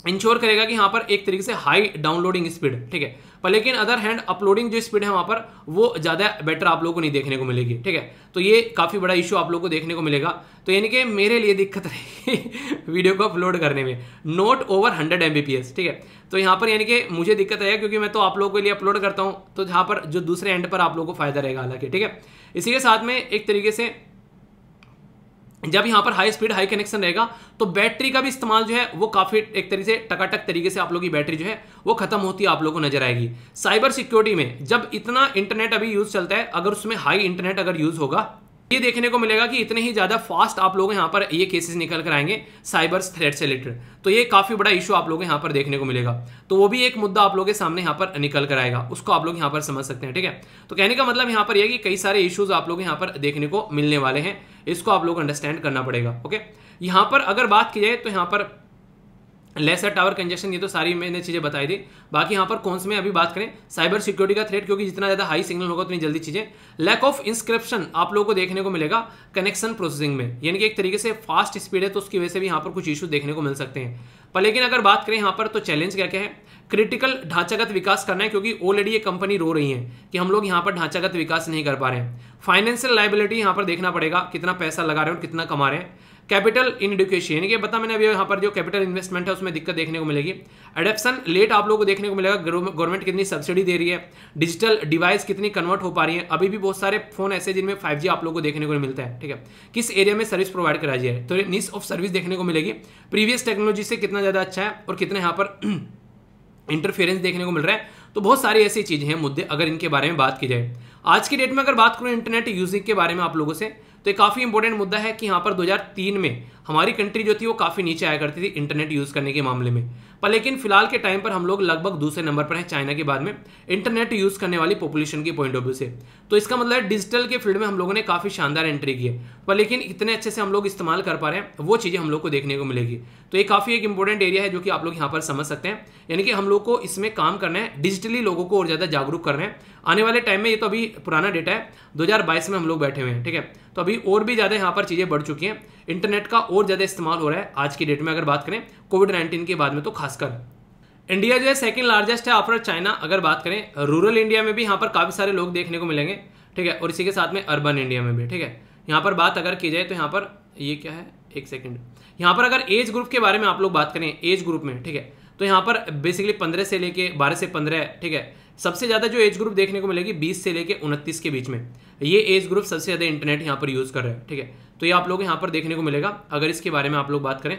इंश्योर करेगा कि यहाँ पर एक तरीके से हाई डाउनलोडिंग स्पीड ठीक है पर लेकिन अदर हैंड अपलोडिंग जो स्पीड है वहाँ पर वो ज़्यादा बेटर आप लोगों को नहीं देखने को मिलेगी ठीक है तो ये काफ़ी बड़ा इशू आप लोगों को देखने को मिलेगा तो यानी कि मेरे लिए दिक्कत रहेगी वीडियो को अपलोड करने में नोट ओवर हंड्रेड एम ठीक है तो यहाँ पर यानी कि मुझे दिक्कत आएगा क्योंकि मैं तो आप लोगों के लिए अपलोड करता हूँ तो यहाँ पर जो दूसरे एंड पर आप लोगों को फायदा रहेगा हालांकि ठीक है इसी के साथ में एक तरीके से जब यहाँ पर हाई स्पीड हाई कनेक्शन रहेगा तो बैटरी का भी इस्तेमाल जो है वो काफ़ी एक तरीके से टकाटक तरीके से आप लोगों की बैटरी जो है वो खत्म होती है आप लोगों को नजर आएगी साइबर सिक्योरिटी में जब इतना इंटरनेट अभी यूज़ चलता है अगर उसमें हाई इंटरनेट अगर यूज़ होगा ये देखने को मिलेगा कि इतने ही ज़्यादा फास्ट आप लोग यहां पर ये केसेस निकल कर आएंगे साइबर थ्रेट से रिलेटेड तो ये काफ़ी बड़ा इशू आप लोग यहाँ पर देखने को मिलेगा तो वो भी एक मुद्दा आप लोगों के सामने यहाँ पर निकल कर आएगा उसको आप लोग यहां पर समझ सकते हैं ठीक है तो कहने का मतलब यहां पर यह कि कई सारे इशूज़ आप लोग यहां पर देखने को मिलने वाले हैं इसको आप लोग अंडरस्टैंड करना पड़ेगा ओके यहां पर अगर बात की जाए तो यहां पर लेसर टावर कंजेशन ये तो सारी मैंने चीज़ें बताई दी बाकी यहाँ पर कौन से में अभी बात करें साइबर सिक्योरिटी का थ्रेट क्योंकि जितना ज़्यादा हाई सिग्नल होगा उतनी जल्दी चीज़ें लैक ऑफ इंस्क्रिप्शन आप लोगों को देखने को मिलेगा कनेक्शन प्रोसेसिंग में यानी कि एक तरीके से फास्ट स्पीड है तो उसकी वजह से भी यहाँ पर कुछ इशू देखने को मिल सकते हैं पर लेकिन अगर बात करें यहाँ पर तो चैलेंज क्या क्या है क्रिटिकल ढांचागत विकास करना है क्योंकि ऑलरेडी ये कंपनी रो रही है कि हम लोग यहाँ पर ढांचागत विकास नहीं कर पा रहे हैं फाइनेंशियल लाइबिलिटी यहाँ पर देखना पड़ेगा कितना पैसा लगा रहे हैं और कितना कमा रहे हैं कैपिटल इन एडुकेशन यानी कि बता मैंने अभी यहाँ पर जो कैपिटल इन्वेस्टमेंट है उसमें दिक्कत देखने को मिलेगी एडेप्शन लेट आप लोगों को देखने को मिलेगा गवर्नमेंट कितनी सब्सिडी दे रही है डिजिटल डिवाइस कितनी कन्वर्ट हो पा रही है अभी भी बहुत सारे फोन ऐसे जिनमें फाइव आप लोगों को देखने को मिलता है ठीक है किस एरिया में सर्विस प्रोवाइड कराई जाए तो निस ऑफ सर्विस देखने को मिलेगी प्रीवियस टेक्नोलॉजी से कितना ज़्यादा अच्छा है और कितना यहाँ पर इंटरफेरेंस देखने को मिल रहा है तो बहुत सारी ऐसी चीज़ें हैं मुद्दे अगर इनके बारे में बात की जाए आज की डेट में अगर बात करूँ इंटरनेट यूजिंग के बारे में आप लोगों से तो ये काफ़ी इंपॉर्टेंट मुद्दा है कि यहाँ पर 2003 में हमारी कंट्री जो थी वो काफ़ी नीचे आया करती थी इंटरनेट यूज़ करने के मामले में पर लेकिन फिलहाल के टाइम पर हम लोग लगभग दूसरे नंबर पर हैं चाइना के बाद में इंटरनेट यूज़ करने वाली पॉपुलेशन के पॉइंट ऑफ व्यू से तो इसका मतलब है डिजिटल के फील्ड में हम लोगों ने काफ़ी शानदार एंट्री की है पर लेकिन इतने अच्छे से हम लोग इस्तेमाल कर पा रहे हैं वो चीज़ें हम लोग को देखने को मिलेगी तो ये काफ़ी एक इंपॉर्टेंट एरिया है जो कि आप लोग यहाँ पर समझ सकते हैं यानी कि हम लोग को इसमें काम करना है डिजिटली लोगों को और ज़्यादा जागरूक कर रहे हैं आने वाले टाइम में ये तो अभी पुराना डेटा है दो में हम लोग बैठे हुए हैं ठीक है तो अभी और भी ज़्यादा यहाँ पर चीज़ें बढ़ चुकी हैं इंटरनेट का और ज़्यादा इस्तेमाल हो रहा है आज की डेट में अगर बात करें कोविड नाइन्टीन के बाद में तो खासकर इंडिया जो है सेकेंड लार्जेस्ट है आफ्टर चाइना अगर बात करें रूरल इंडिया में भी यहाँ पर काफ़ी सारे लोग देखने को मिलेंगे ठीक है और इसी के साथ में अर्बन इंडिया में भी ठीक है यहाँ पर बात अगर की जाए तो यहाँ पर ये क्या है एक सेकेंड यहाँ पर अगर एज ग्रुप के बारे में आप लोग बात करें एज ग्रुप में ठीक है तो यहाँ पर बेसिकली पंद्रह से लेके बारह से पंद्रह ठीक है सबसे ज़्यादा जो एज ग्रुप देखने को मिलेगी बीस से लेके उनतीस के बीच में ये एज ग्रुप सबसे ज़्यादा इंटरनेट यहाँ पर यूज़ कर रहे हैं ठीक है तो ये आप लोग यहाँ पर देखने को मिलेगा अगर इसके बारे में आप लोग बात करें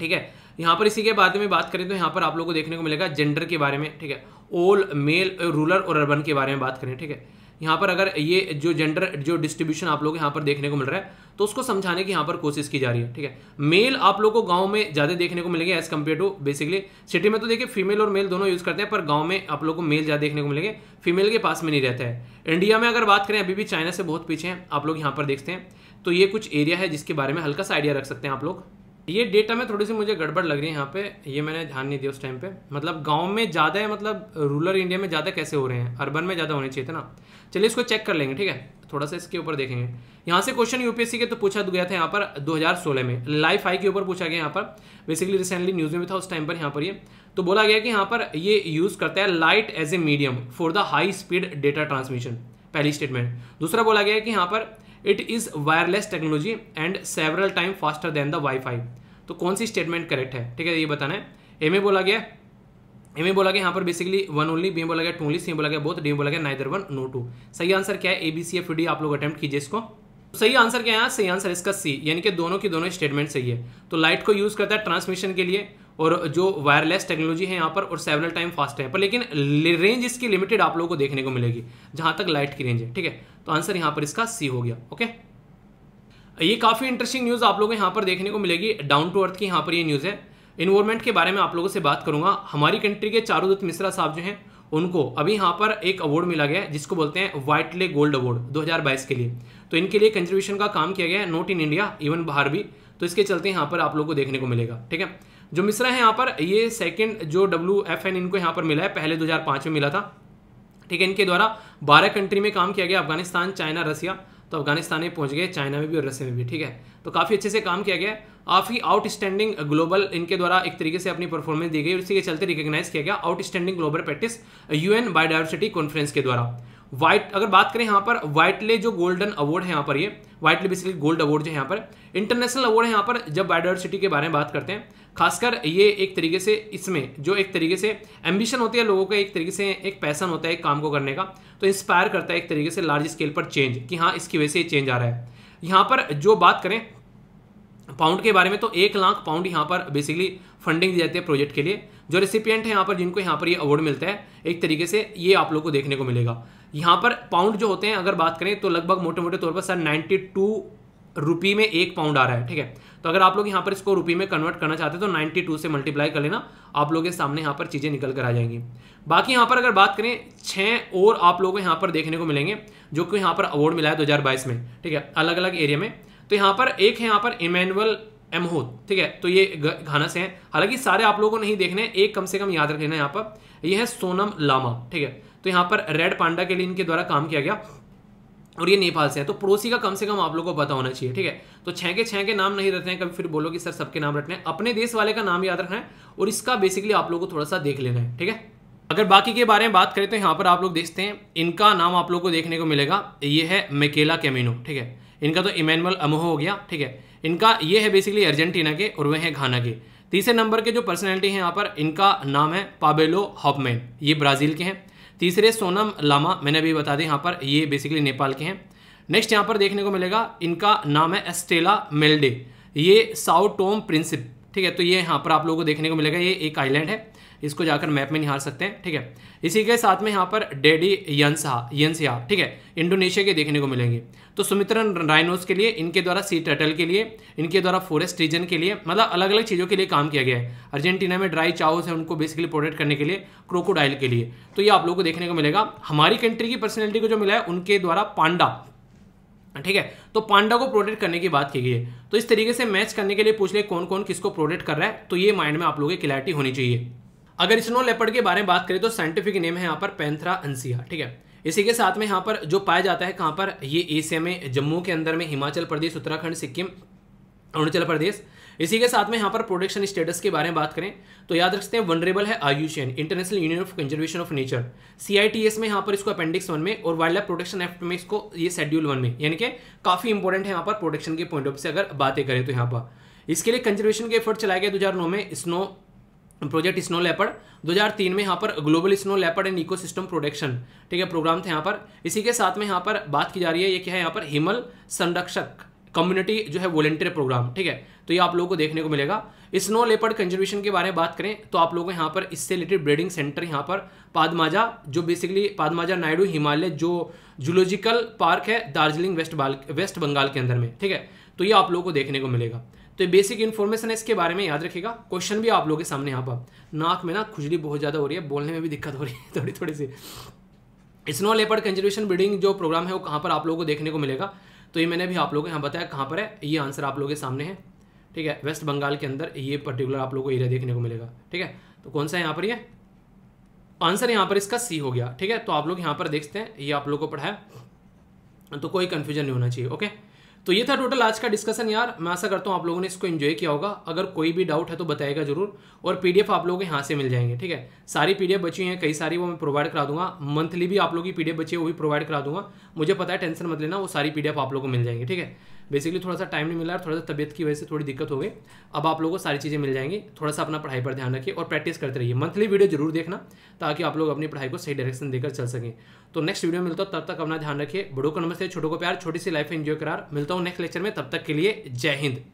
ठीक है यहाँ पर इसी के बारे में बात करें तो यहाँ पर आप लोग को देखने को मिलेगा जेंडर के बारे में ठीक है ओल्ड मेल रूरल और अर्बन के बारे में बात करें ठीक है यहाँ पर अगर ये जो जेंडर जो डिस्ट्रीब्यूशन आप लोग यहाँ पर देखने को मिल रहा है तो उसको समझाने की यहाँ पर कोशिश की जा रही है ठीक है मेल आप लोग को गाँव में ज़्यादा देखने को मिलेंगे as compare to basically city में तो देखिए फीमेल और मेल दोनों यूज़ करते हैं पर गाँव में आप लोग को मेल ज़्यादा देखने को मिलेंगे फीमेल के पास में नहीं रहता है इंडिया में अगर बात करें अभी भी चाइना से बहुत पीछे हैं आप लोग यहाँ पर देखते हैं तो ये कुछ एरिया है जिसके बारे में हल्का सा आइडिया रख सकते हैं आप लोग ये डेटा में थोड़ी सी मुझे गड़बड़ लग रही है यहाँ पे ये मैंने ध्यान नहीं दिया उस टाइम पे मतलब गांव में ज़्यादा है मतलब रूरल इंडिया में ज़्यादा कैसे हो रहे हैं अर्बन में ज़्यादा होने चाहिए थे ना चलिए इसको चेक कर लेंगे ठीक है थोड़ा सा इसके ऊपर देखेंगे यहाँ से क्वेश्चन यूपीएससी के तो पूछा गया था यहाँ पर दो में लाइफ आई के ऊपर पूछा गया यहाँ पर बेसिकली रिसेंटली न्यूज़ में था उस टाइम पर यहाँ पर ये तो बोला गया कि यहाँ पर ये यूज़ करता है light as a medium for the high speed data transmission पहली स्टेटमेंट दूसरा बोला गया कि यहाँ पर it is wireless technology and several time faster than the WiFi तो कौन सी स्टेटमेंट करेक्ट है ठीक है ये बताना है ए में बोला गया ए में बोला गया यहाँ पर बेसिकली वन ओनली बी बोला गया टू ओनली सी बोला गया बोथ डी बोला गया नाइदर वन नो टू सही आंसर क्या है A B C F D आप लोग अटेम्प्ट कीजिए इसको तो सही आंसर क्या है सही आंसर इसका सी यानी कि दोनों की दोनों स्टेटमेंट सही है तो लाइट को यूज़ करता है ट्रांसमिशन के लिए और जो वायरलेस टेक्नोलॉजी है यहाँ पर और सेवनल टाइम फास्ट है पर लेकिन रेंज इसकी लिमिटेड आप लोगों को देखने को मिलेगी जहां तक लाइट की रेंज है ठीक है तो आंसर यहाँ पर इसका सी हो गया ओके ये काफ़ी इंटरेस्टिंग न्यूज़ आप लोगों को यहाँ पर देखने को मिलेगी डाउन टू अर्थ की यहाँ पर ये न्यूज़ है इन्वायरमेंट के बारे में आप लोगों से बात करूंगा हमारी कंट्री के चारूदत्त मिश्रा साहब जो हैं उनको अभी यहाँ पर एक अवार्ड मिला गया है जिसको बोलते हैं वाइटले गोल्ड अवार्ड 2022 के लिए तो इनके लिए कंजर्वेशन का काम किया गया है नॉट इन इंडिया इवन बाहर भी तो इसके चलते यहाँ पर आप लोग को देखने को मिलेगा ठीक है जो मिश्रा है यहाँ पर ये सेकंड जो डब्ल्यू एफ एन इनको यहाँ पर मिला है पहले 2005 में मिला था ठीक है इनके द्वारा 12 कंट्री में काम किया गया अफगानिस्तान चाइना रसिया तो अफगानिस्तान में पहुंच गए चाइना में भी और रसिया में भी ठीक है तो काफ़ी अच्छे से काम किया गया काफ़ी आउटस्टैंडिंग ग्लोबल इनके द्वारा एक तरीके से अपनी परफॉर्मेंस दी गई और इसी के चलते रिकॉग्नाइज किया गया outstanding global practice UN biodiversity conference के द्वारा वाइट अगर बात करें यहाँ पर व्हाइटले जो गोल्डन अवार्ड है यहाँ पर ये व्हाइटले बेसिकली गोल्ड अवार्ड जो है यहाँ पर इंटरनेशनल अवार्ड है यहाँ पर जब बायोडाइवर्सिटी के बारे में बात करते हैं खासकर ये एक तरीके से इसमें जो एक तरीके से एम्बिशन होती है लोगों का एक तरीके से एक पैसन होता है एक काम को करने का तो इंस्पायर करता है एक तरीके से लार्ज स्केल पर चेंज कि हाँ इसकी वजह से ये चेंज आ रहा है यहाँ पर जो बात करें पाउंड के बारे में तो एक लाख पाउंड यहाँ पर बेसिकली फंडिंग दी जाती है प्रोजेक्ट के लिए जो रेसिपियंट है यहाँ पर जिनको यहाँ पर ये यह अवार्ड मिलता है एक तरीके से ये आप लोग को देखने को मिलेगा यहाँ पर पाउंड जो होते हैं अगर बात करें तो लगभग मोटे मोटे तौर पर सर नाइन्टी टू रुपी में एक पाउंड आ रहा है ठीक है तो अगर आप लोग यहाँ पर इसको रुपी में कन्वर्ट करना चाहते हैं तो 92 से मल्टीप्लाई कर लेना आप लोगों के सामने यहाँ पर चीज़ें निकल कर आ जाएंगी बाकी यहाँ पर अगर बात करें छः और आप लोगों को यहाँ पर देखने को मिलेंगे जो कि यहाँ पर अवार्ड मिला है दो में ठीक है अलग अलग एरिया में तो यहाँ पर एक है यहाँ पर इमेनुअल एमहोद ठीक है तो ये घाना से हैं हालांकि सारे आप लोगों को नहीं देखने एक कम से कम याद रखना यहाँ पर यह है सोनम लामा ठीक है तो यहाँ पर रेड पांडा के लिए इनके द्वारा काम किया गया और ये नेपाल से है तो पड़ोसी का कम से कम आप लोगों को पता होना चाहिए ठीक है तो छह के छह के नाम नहीं रखते हैं कभी फिर बोलो कि सर सबके नाम रखने हैं अपने देश वाले का नाम याद रखना है और इसका बेसिकली आप लोगों को थोड़ा सा देख लेना है ठीक है अगर बाकी के बारे में बात करें तो यहाँ पर आप लोग देखते हैं इनका नाम आप लोग को देखने को मिलेगा ये है मेकेला कैमिनो ठीक है इनका तो इमेनुअल अमोह हो गया ठीक है इनका ये है बेसिकली अर्जेंटीना के और वह है घाना के तीसरे नंबर के जो पर्सनैलिटी है यहाँ पर इनका नाम है पाबेलो हॉपमैन ये ब्राज़ील के हैं तीसरे सोनम लामा मैंने अभी बता दें यहाँ पर ये बेसिकली नेपाल के हैं नेक्स्ट यहाँ पर देखने को मिलेगा इनका नाम है एस्टेला मेल्डे ये साउ टोम प्रिंसिप ठीक है तो ये यहाँ पर आप लोगों को देखने को मिलेगा ये एक आइलैंड है इसको जाकर मैप में निहार सकते हैं ठीक है इसी के साथ में यहाँ पर डेडी यंसहा यंसहा ठीक है इंडोनेशिया के देखने को मिलेंगे तो सुमित्रन राइनोस के लिए इनके द्वारा सी टर्टल के लिए इनके द्वारा फॉरेस्ट रीजन के लिए मतलब अलग अलग चीज़ों के लिए काम किया गया है अर्जेंटीना में ड्राई चाउस है उनको बेसिकली प्रोटेक्ट करने के लिए क्रोकोडाइल के लिए तो ये आप लोग को देखने को मिलेगा हमारी कंट्री की पर्सनैलिटी को जो मिला है उनके द्वारा पांडा ठीक है तो पांडा को प्रोटेक्ट करने की बात की गई है तो इस तरीके से मैच करने के लिए पूछ ले कौन कौन किसको प्रोटेक्ट कर रहा है तो ये माइंड में आप लोगों की क्लैरिटी होनी चाहिए अगर स्नो लेपर्ड के बारे में बात करें तो साइंटिफिक नेम है यहाँ पर पेंथरा अंसिया ठीक है इसी के साथ में यहाँ पर जो पाया जाता है कहाँ पर ये एशिया में जम्मू के अंदर में हिमाचल प्रदेश उत्तराखंड सिक्किम अरुणाचल प्रदेश इसी के साथ में यहाँ पर प्रोडक्शन स्टेटस के बारे में बात करें तो याद रखते हैं वनरेबल है IUCN international union of conservation of nature CITES में यहाँ पर इसको अपेंडिक्स वन में और वाइल्ड लाइफ प्रोटेक्शन एक्ट में इसको ये शेड्यूल वन में यानी कि काफ़ी इंपॉर्टेंट है यहाँ पर प्रोटेक्शन के पॉइंट ऑफ से अगर बातें करें तो यहाँ पर इसके लिए कंजर्वेशन के एफर्ट चलाए गए दो में स्नो प्रोजेक्ट स्नो लेपर्ड 2003 में यहाँ पर global snow leopard and ecosystem production ठीक है प्रोग्राम था यहाँ पर इसी के साथ में यहाँ पर बात की जा रही है ये क्या है यहाँ पर हिमल संरक्षक कम्युनिटी जो है वॉलेंटियर प्रोग्राम ठीक है तो ये आप लोगों को देखने को मिलेगा स्नो लेपर्ड कंजर्वेशन के बारे में बात करें तो आप लोगों को यहाँ पर इससे रिलेटेड ब्रीडिंग सेंटर यहाँ पर पादमाजा जो बेसिकली पादमाजा नायडू हिमालय जो जूलॉजिकल पार्क है दार्जिलिंग वेस्ट वेस्ट बंगाल के अंदर में ठीक है तो ये आप लोगों को देखने को मिलेगा तो ये बेसिक इन्फॉर्मेशन है इसके बारे में याद रखिएगा क्वेश्चन भी आप लोगों के सामने यहाँ पर नाक में ना खुजली बहुत ज़्यादा हो रही है बोलने में भी दिक्कत हो रही है थोड़ी थोड़ी सी स्नो लेपर्ड कंजर्वेशन ब्रीडिंग जो प्रोग्राम है वो कहाँ पर आप लोगों को देखने को मिलेगा तो ये मैंने भी आप लोगों को यहाँ बताया कहाँ पर है ये आंसर आप लोगों के सामने है ठीक है वेस्ट बंगाल के अंदर ये पर्टिकुलर आप लोगों को एरिया देखने को मिलेगा ठीक है तो कौन सा है यहाँ पर ये आंसर यहाँ पर इसका सी हो गया ठीक है तो आप लोग यहाँ पर देखते हैं ये आप लोग को पढ़ाया तो कोई कन्फ्यूजन नहीं होना चाहिए ओके तो ये था टोटल आज का डिस्कशन यार मैं आशा करता हूँ आप लोगों ने इसको एंजॉय किया होगा अगर कोई भी डाउट है तो बताएगा जरूर और पीडीएफ आप लोगों के यहाँ से मिल जाएंगे ठीक है सारी पीडीएफ बची हैं कई सारी वो मैं प्रोवाइड करा दूंगा मंथली भी आप लोगों की पीडीएफ बची है वो भी प्रोवाइड करा दूंगा मुझे पता है टेंशन मत लेना वो सारी पीडीएफ आप लोगों को मिल जाएंगे ठीक है बेसिकली थोड़ा सा टाइम नहीं मिला थोड़ा सा तबियत की वजह से थोड़ी दिक्कत हो गई अब आप लोगों को सारी चीज़ें मिल जाएंगी थोड़ा सा अपना पढ़ाई पर ध्यान रखिए और प्रैक्टिस करते रहिए मंथली वीडियो जरूर देखना ताकि आप लोग अपनी पढ़ाई को सही डायरेक्शन देकर चल सकें तो नेक्स्ट वीडियो मिलता हूँ तब तक अपना ध्यान रखिए बड़ों को नमस्ते छोटों को प्यार छोटी सी लाइफ एंजॉय करार मिलता हूँ नेक्स्ट लेक्चर में तब तक के लिए जय हिंद